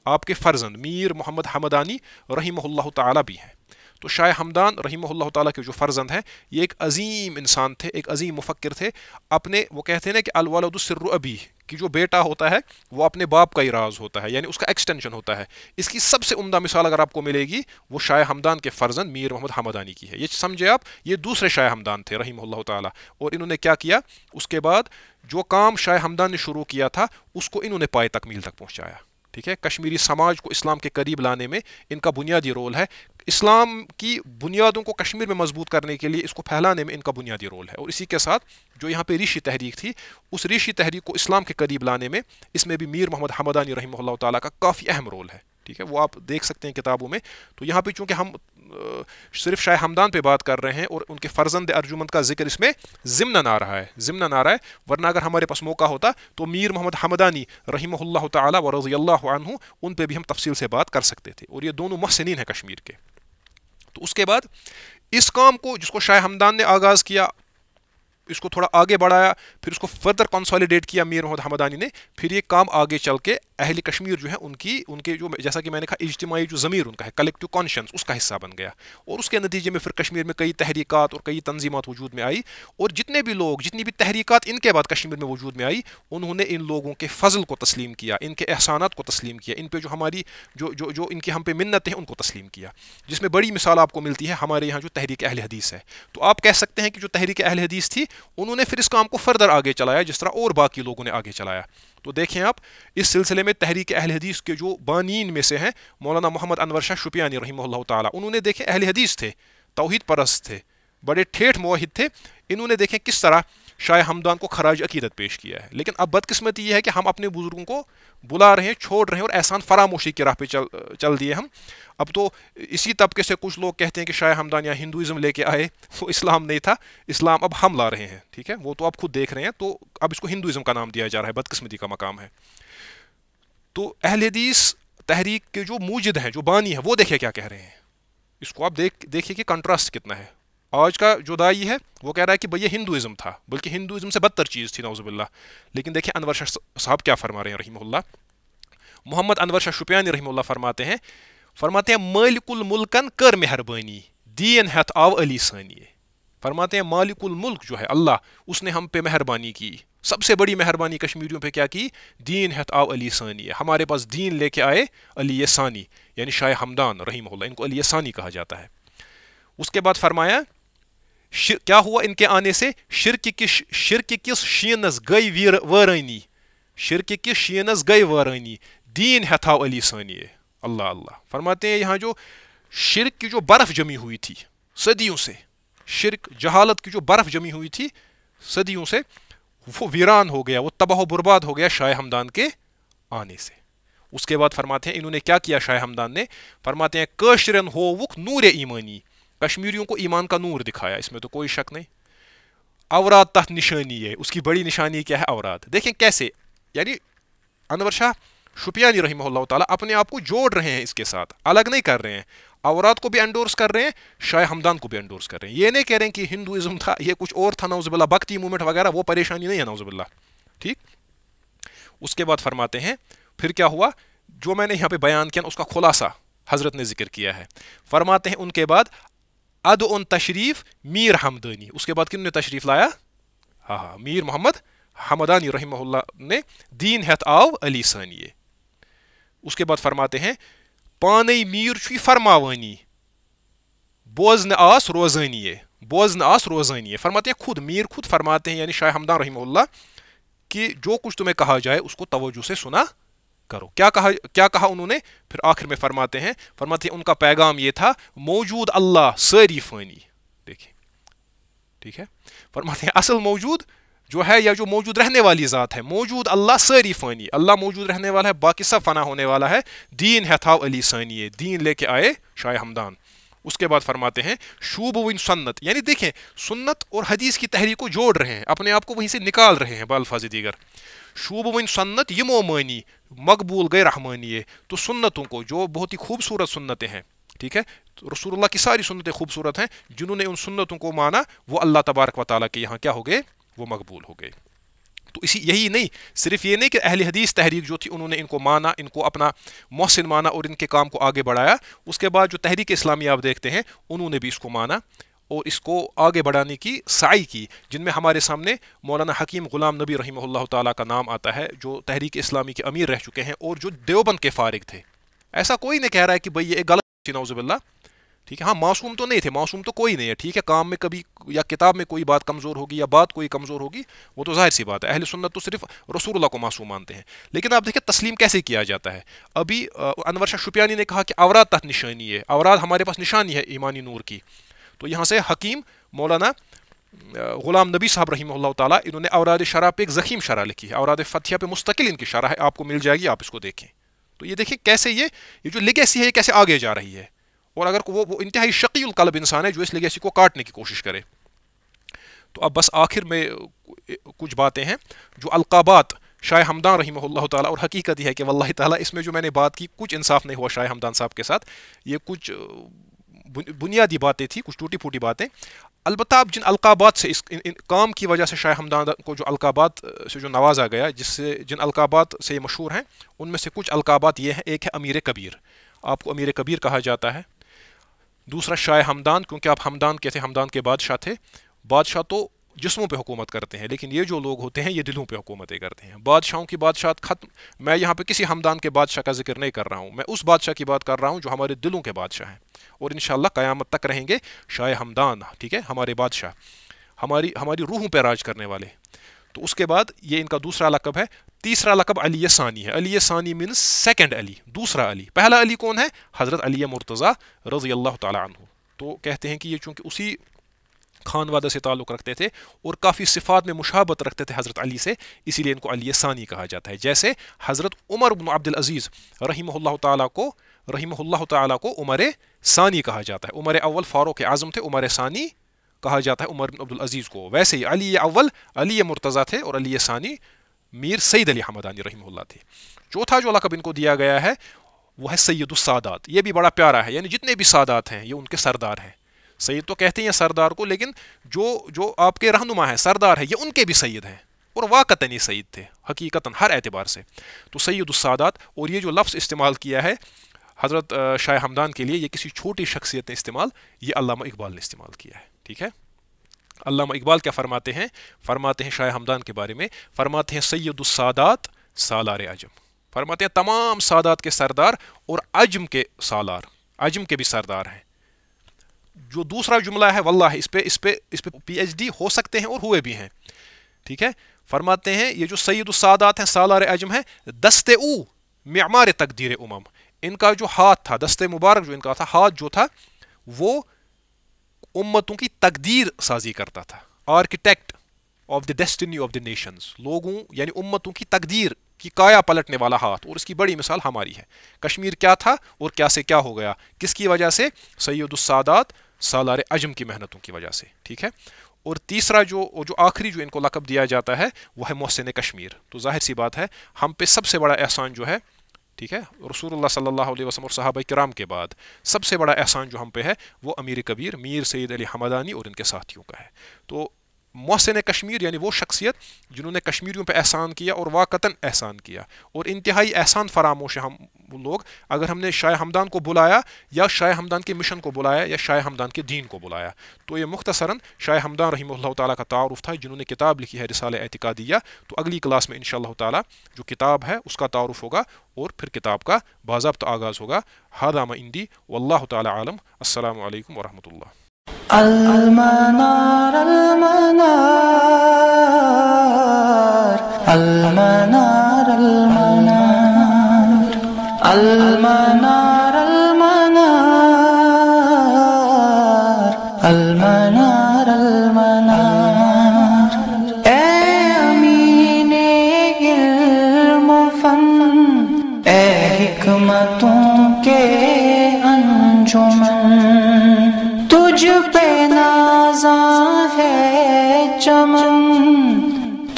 आपके फ़र्जंद मीर मोहम्मद हमदानी रही ताला भी हैं तो शाह हमदान रही ताला के जो फ़र्जंद हैं ये एक अजीम इंसान थे एक अजीम मुफक्र थे अपने वो कहते हैं ना कि अलवालदसर अबी कि जो बेटा होता है वो अपने बाप का ही राज होता है यानी उसका एक्सटेंशन होता है इसकी सबसे उमदा मिसाल अगर आपको मिलेगी वो शाह हमदान के फ़र्जंद मीर मोहम्मद हमदानी की है ये समझे आप ये दूसरे शाह हमदान थे रही ताला और इन्होंने क्या किया उसके बाद जो काम शाह हमदान ने शुरू किया था उसको इन्होंने पाए तकमील तक पहुँचाया ठीक है कश्मीरी समाज को इस्लाम के करीब लाने में इनका बुनियादी रोल है इस्लाम की बुनियादों को कश्मीर में मजबूत करने के लिए इसको फैलाने में इनका बुनियादी रोल है और इसी के साथ जो यहाँ पे ऋषि तहरीक थी उस ऋषि तहरीक को इस्लाम के करीब लाने में इसमें भी मीर मोहम्मद हमदानी रही ताली का काफ़ी अहम रोल है ठीक है वो आप देख सकते हैं किताबों में तो यहाँ पे चूंकि हम सिर्फ शाह हमदान पे बात कर रहे हैं और उनके फ़र्जंद अर्जुमंद का जिक्र इसमें ज़िमन आ रहा है ज़िमन आ रहा है वरना अगर हमारे पास मौका होता तो मीर मोहम्मद हमदानी रही तज़ी व अल्लाह उन पर भी हम तफसील से बात कर सकते थे और ये दोनों महसिन हैं कश्मीर के तो उसके बाद इस काम को जिसको शाह हमदान ने आगाज़ किया इसको थोड़ा आगे बढ़ाया फिर उसको फर्दर कंसोलिडेट किया मीर मोहम्मद हमदानी ने फिर ये काम आगे चल के अहल कश्मीर जो है उनकी उनके जो जैसा कि मैंने कहा इजतमाही जो ज़मीर उनका है कलेक्टिव कॉन्शंस उसका हिस्सा बन गया और उसके नतीजे में फिर कश्मीर में कई तहरीकत और कई तंजीमत वजूद में आई और जितने भी लोग जितनी भी तहरीकत इनके बाद कश्मीर में वजूद में आई उन्होंने इन लोगों के फजल को तस्लीम किया इनके एहसाना को तस्लीम किया इन पर जो हमारी जो जो जो इनकी हम पे मन्नत है उनको तस्लीम किया जिसमें बड़ी मिसाल आपको मिलती है हमारे यहाँ जो तहरीक अहल हदीस है तो आप कह सकते हैं कि जो तहरीक अहल हदीस थी उन्होंने फिर इस काम को फर्दर आगे चलाया जिस तरह और बाकी लोगों ने आगे चलाया तो देखें आप इस सिलसिले में तहरीक अहल हदीस के जो बानीन में से हैं मौलाना मोहम्मद अनवर शाह शुपियानी रही ताली उन्होंने अहल हदीस थे तोहद परस्त थे बड़े ठेठ मोहिद थे इन्होंने देखें किस तरह शाह हमदान को खराज अकीदत पेश किया है लेकिन अब बदकस्मती यह है कि हम अपने बुज़ुर्गों को बुला रहे हैं छोड़ रहे हैं और एहसान फरामोशी की राह पे चल चल दिए हम अब तो इसी तबके से कुछ लोग कहते हैं कि शाह हमदान यहाँ हिंदुज़म लेके आए वो इस्लाम नहीं था इस्लाम अब हम ला रहे हैं ठीक है वो तो आप खुद देख रहे हैं तो अब इसको हिंदुज़म का नाम दिया जा रहा है बदकस्मती का मकाम है तो अहलदीस तहरीक के जो मूजद हैं जो बानी है वो देखिए क्या कह रहे हैं इसको आप देख देखिए कि कंट्रास्ट कितना है आज का जो दाई है वो कह रहा है कि भैया हिंदुज़म था बल्कि हिंदुज़म से बदतर चीज़ थी नौजुबिल्ला लेकिन देखिए अनवर शाह साहब क्या फरमा रहे हैं रही मोहम्मद अनवर शाह शुपियानी रही फरमाते हैं फरमाते हैं मालिकुल मुल्कन कर मेहरबानी दीन हथ तो आव अली सानिए फरमाते हैं मालिकुल मुल्क जो है अल्लाह उसने हम पे मेहरबानी की सबसे बड़ी मेहरबानी कश्मीरियों पे क्या की दीन हथ तो आव अली सानिए हमारे पास दीन लेके आए अली सानी यानी शाह हमदान रहीम इनको अली सानी कहा जाता है उसके बाद फरमाया क्या हुआ इनके आने से शिरक किस शिरक किस शीनस गई वीर वरानी शिरक किस शीनस गई वरानी दीन हथाव अली सानी अल्लाह अल्लाह फरमाते हैं यहाँ जो शिरक की जो बर्फ़ जमी हुई थी सदियों से शिरक जहालत की जो बर्फ़ जमी हुई थी सदियों से वो वीरान हो गया वो तबाह बर्बाद हो गया शाह हमदान के आने से उसके बाद फरमाते हैं इन्होंने क्या किया शाह हमदान ने फरमाते हैं कशरन होवुक नूर ईमानी कश्मीरियों को ईमान का नूर दिखाया इसमें तो कोई शक नहीं अवराद तथ निशानी है उसकी बड़ी निशानी क्या है अवराद देखें कैसे यानी अनवर शाह शुपियानी रही ताला अपने आप को जोड़ रहे हैं इसके साथ अलग नहीं कर रहे हैं अवराध को भी एंडोर्स कर रहे हैं शाह हमदान को भी एंडोर्स कर रहे हैं ये नहीं कह रहे हैं कि हिंदुज़म था ये कुछ और था नौजबिल्ला भक्ति मूवमेंट वगैरह वो परेशानी नहीं है नौजबिल्ला ठीक उसके बाद फरमाते हैं फिर क्या हुआ जो मैंने यहाँ पे बयान किया उसका खुलासा हज़रत ने जिक्र किया है फरमाते हैं उनके बाद अद उन तशरीफ मीर हमदानी उसके बाद किन ने तशरीफ लाया हाँ हाँ मीर मोहम्मद हमदानी रही ने दीन हथ आव अली सानिये उसके बाद फरमाते हैं पान मीर चु फरमावानी बोजन आस रोजानिये बोजन आस रोजानिये फरमाते हैं खुद मीर खुद फरमाते हैं यानी शाह हमदान रही कि जो कुछ तुम्हें कहा जाए उसको तवज्जो से सुना करो क्या कहा क्या कहा उन्होंने फिर आखिर में फरमाते हैं फरमाते हैं उनका पैगाम ये था मौजूद अल्लाह सारी फ़ानी देखिए ठीक है फरमाते हैं असल मौजूद जो है या जो मौजूद रहने वाली ज़ात है मौजूद अल्लाह सारी फ़ानी अल्लाह मौजूद रहने वाला है बाकी सब फना होने वाला है दीन है था अली सानी दीन लेके आए शाह हमदान उसके बाद फरमाते हैं शूब विन सन्नत यानी देखें सुन्नत और हदीस की तहरीक को जोड़ रहे हैं अपने आप को वहीं से निकाल रहे हैं बाल फाजी दीगर शूब सन्नत यमो मानी मकबूल गए रहमानी तो सुन्नतों को जो बहुत ही खूबसूरत सुन्नतें हैं ठीक है तो रसूलुल्लाह की सारी सुन्नतें खूबसूरत हैं जिन्होंने उन सुन्नतों को माना वो अल्लाह तबारक व ताली के यहाँ क्या हो गए वो मकबूल हो गए तो इसी यही नहीं सिर्फ ये नहीं कि अहल हदीस तहरीक जो थी उन्होंने इनको माना इनको अपना मौसिन माना और इनके काम को आगे बढ़ाया उसके बाद जो तहरीक इस्लामी आप देखते हैं उन्होंने भी इसको माना और इसको आगे बढ़ाने की साई की जिनमें हमारे सामने मौलाना हकीम गुलाम नबी रही ताला का नाम आता है जो तहरीक इस्लामी के अमीर रह चुके हैं और जो देवबंद के फारग थे ऐसा कोई नहीं कह रहा है कि भाई ये गलत थी नौजबिल्ला ठीक है हाँ मासूम तो नहीं थे मासूम तो कोई नहीं है ठीक है काम में कभी या किताब में कोई बात कमज़ोर होगी या बात कोई कमज़ोर होगी वो तो जाहिर सी बात है अहल सुन्नत तो सिर्फ रसूल को मासूम मानते हैं लेकिन आप देखिए तस्लीम कैसे किया जाता है अभी अनवर शाह शुपियानी ने कहा कि अवराध तहत निशानी है अवराध हमारे पास निशानी है ईमानी नूर की तो यहाँ से हकीम मौलाना गुलाम नबी साहब रही ताला इन्होंने औराद पर पे एक ज़खीम शरा लिखी है औराद फतिया पे मुस्तकिल इनकी शरा है आपको मिल जाएगी आप इसको देखें तो ये देखें कैसे ये ये जो लिगेसी है ये कैसे आगे जा रही है और अगर वो वो इंतहाई शकील कलब इंसान है जो इस लिगेसी को काटने की कोशिश करे तो अब बस आखिर में कुछ बातें हैं जो अलकाबात शाह हमदान रही ताला और हकीकत यह है कि वल्ल ताली इसमें जो मैंने बात की कुछ इंसाफ नहीं हुआ शाह हमदान साहब के साथ ये कुछ बुनियादी बातें थी कुछ टूटी फूटी बातें अलबत् आप जिन अलकाबात से इस इन, इन, काम की वजह से शाह हमदान को जो अलकाबात से जो नवाजा गया जिससे जिन अलकाबात से ये मशहूर हैं उनमें से कुछ अलकाबात ये हैं एक है अमीर कबीर आपको अमीर कबीर कहा जाता है दूसरा शाह हमदान क्योंकि आप हमदान के थे हमदान के बादशाह थे बादशाह तो जिसमों पे हुकूमत करते हैं लेकिन ये जो लोग होते हैं ये दिलों पे हुकूमतें करते हैं बादशाहों की बादशाह ख़त्म मैं यहाँ पे किसी हमदान के बादशाह का जिक्र नहीं कर रहा हूँ मैं उस बादशाह की बात कर रहा हूँ जो हमारे दिलों के बादशाह हैं और इन क़यामत तक रहेंगे शाह हमदान ठीक है हमारे बादशाह हमारी हमारी रूहों पर राज करने वाले तो उसके बाद ये इनका दूसरा लकब है तीसरा लकब अली सानी है अली सानी मीन सेकेंड अली दूसरा अली पहला अली कौन है हज़रत अली मुर्तज़ा रज़ी अल्लाह तु तो कहते हैं कि ये चूँकि उसी खान वादा से ताल्लुक़ रखते थे और काफ़ी सिफात में मुशाबत रखते थे हज़रत अली से इसीलिए इनको अली सानी कहा जाता है जैसे हज़रत उमर बिन अब्दुल अज़ीज़ रही ताली को रही को उमर सानी कहा जाता है उमर अव्वल फ़ारूक आज़म थे उमर सानी कहा जाता है उमर अब्दुल अज़ीज़ को वैसे ही अली अव्वल अली मुर्तज़ा थे और अली सानी मीर सईद अली हमदानी रही थे चौथा जो लकब इनको दिया गया है वह है सैदुसादात ये भी बड़ा प्यारा है यानी जितने भी सादात हैं ये उनके सरदार हैं सैद तो कहते हैं सरदार को लेकिन जो जो आपके रहनुमा है सरदार है ये उनके भी सैद हैं और वाक़ता ये सैद थे हकीकता हर एतबार से तो सैदुलसादात और ये जो लफ्ज़ इस्तेमाल किया है हज़रत शाह हमदान के लिए ये किसी छोटी शख्सियत ने इस्तेमाल ये अलामा इकबाल ने इस्तेमाल किया है ठीक है अलामा इकबाल क्या फरमाते हैं फरमाते हैं शाह हमदान के बारे में फरमाते हैं सैदुलसादात सालार अजम फरमाते हैं तमाम सादात के सरदार और अजम के सालार अजम के भी सरदार हैं जो दूसरा जुमला है वल्ला है इस पर इस पर इस पर पी हो सकते हैं और हुए भी हैं ठीक है फरमाते हैं ये जो सैदुलसादात हैं सालार अजम हैं दस्ते ऊ म्यामार तकदीर उमम इनका जो हाथ था दस्ते मुबारक जो इनका था हाथ जो था वो उम्मतों की तकदीर साजी करता था architect of the destiny of the nations लोगों यानी उम्मतों की तकदीर कि काया पलटने वाला हाथ और इसकी बड़ी मिसाल हमारी है कश्मीर क्या था और क्या से क्या हो गया किसकी वजह से सैदुलसादात सालार अजम की मेहनतों की वजह से ठीक है और तीसरा जो जो आखिरी जो इनको लकब दिया जाता है वह है मोहसिन कश्मीर तो जाहिर सी बात है हम पे सबसे बड़ा एहसान जो है ठीक है रसूल सल्ला वसम और साहब कराम के बाद सबसे बड़ा एहसान जो हम पे है वो अमीर कबीर मीर सैद अली हमदानी और इनके साथियों का है तो मौसन कश्मीर यानी वो शख्सियत जिन्होंने कश्मीरियों पर एहसान किया और वाकता एहसान किया और इंतहाई एहसान फरामोश हम लोग अगर हमने शाह हमदान को बुलाया या शाह हमदान के मिशन को बुलाया या शाह हमदान के दीन को बुलाया तो ये मुख्तसरा शाह हमदान रही का तारफ़ था जिन्होंने किताब लिखी है रिसाल एतिकादिया तो अगली क्लास में इन ताला जो किताब है उसका तारफ़ होगा और फिर किताब का बाबा आगाज़ होगा हादामा इंदी वल्ल तलम असल वरहमल Al-Manar, Almanar, al Almanar, al Almanar.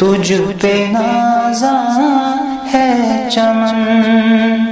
तुझ पे नाजा है चमन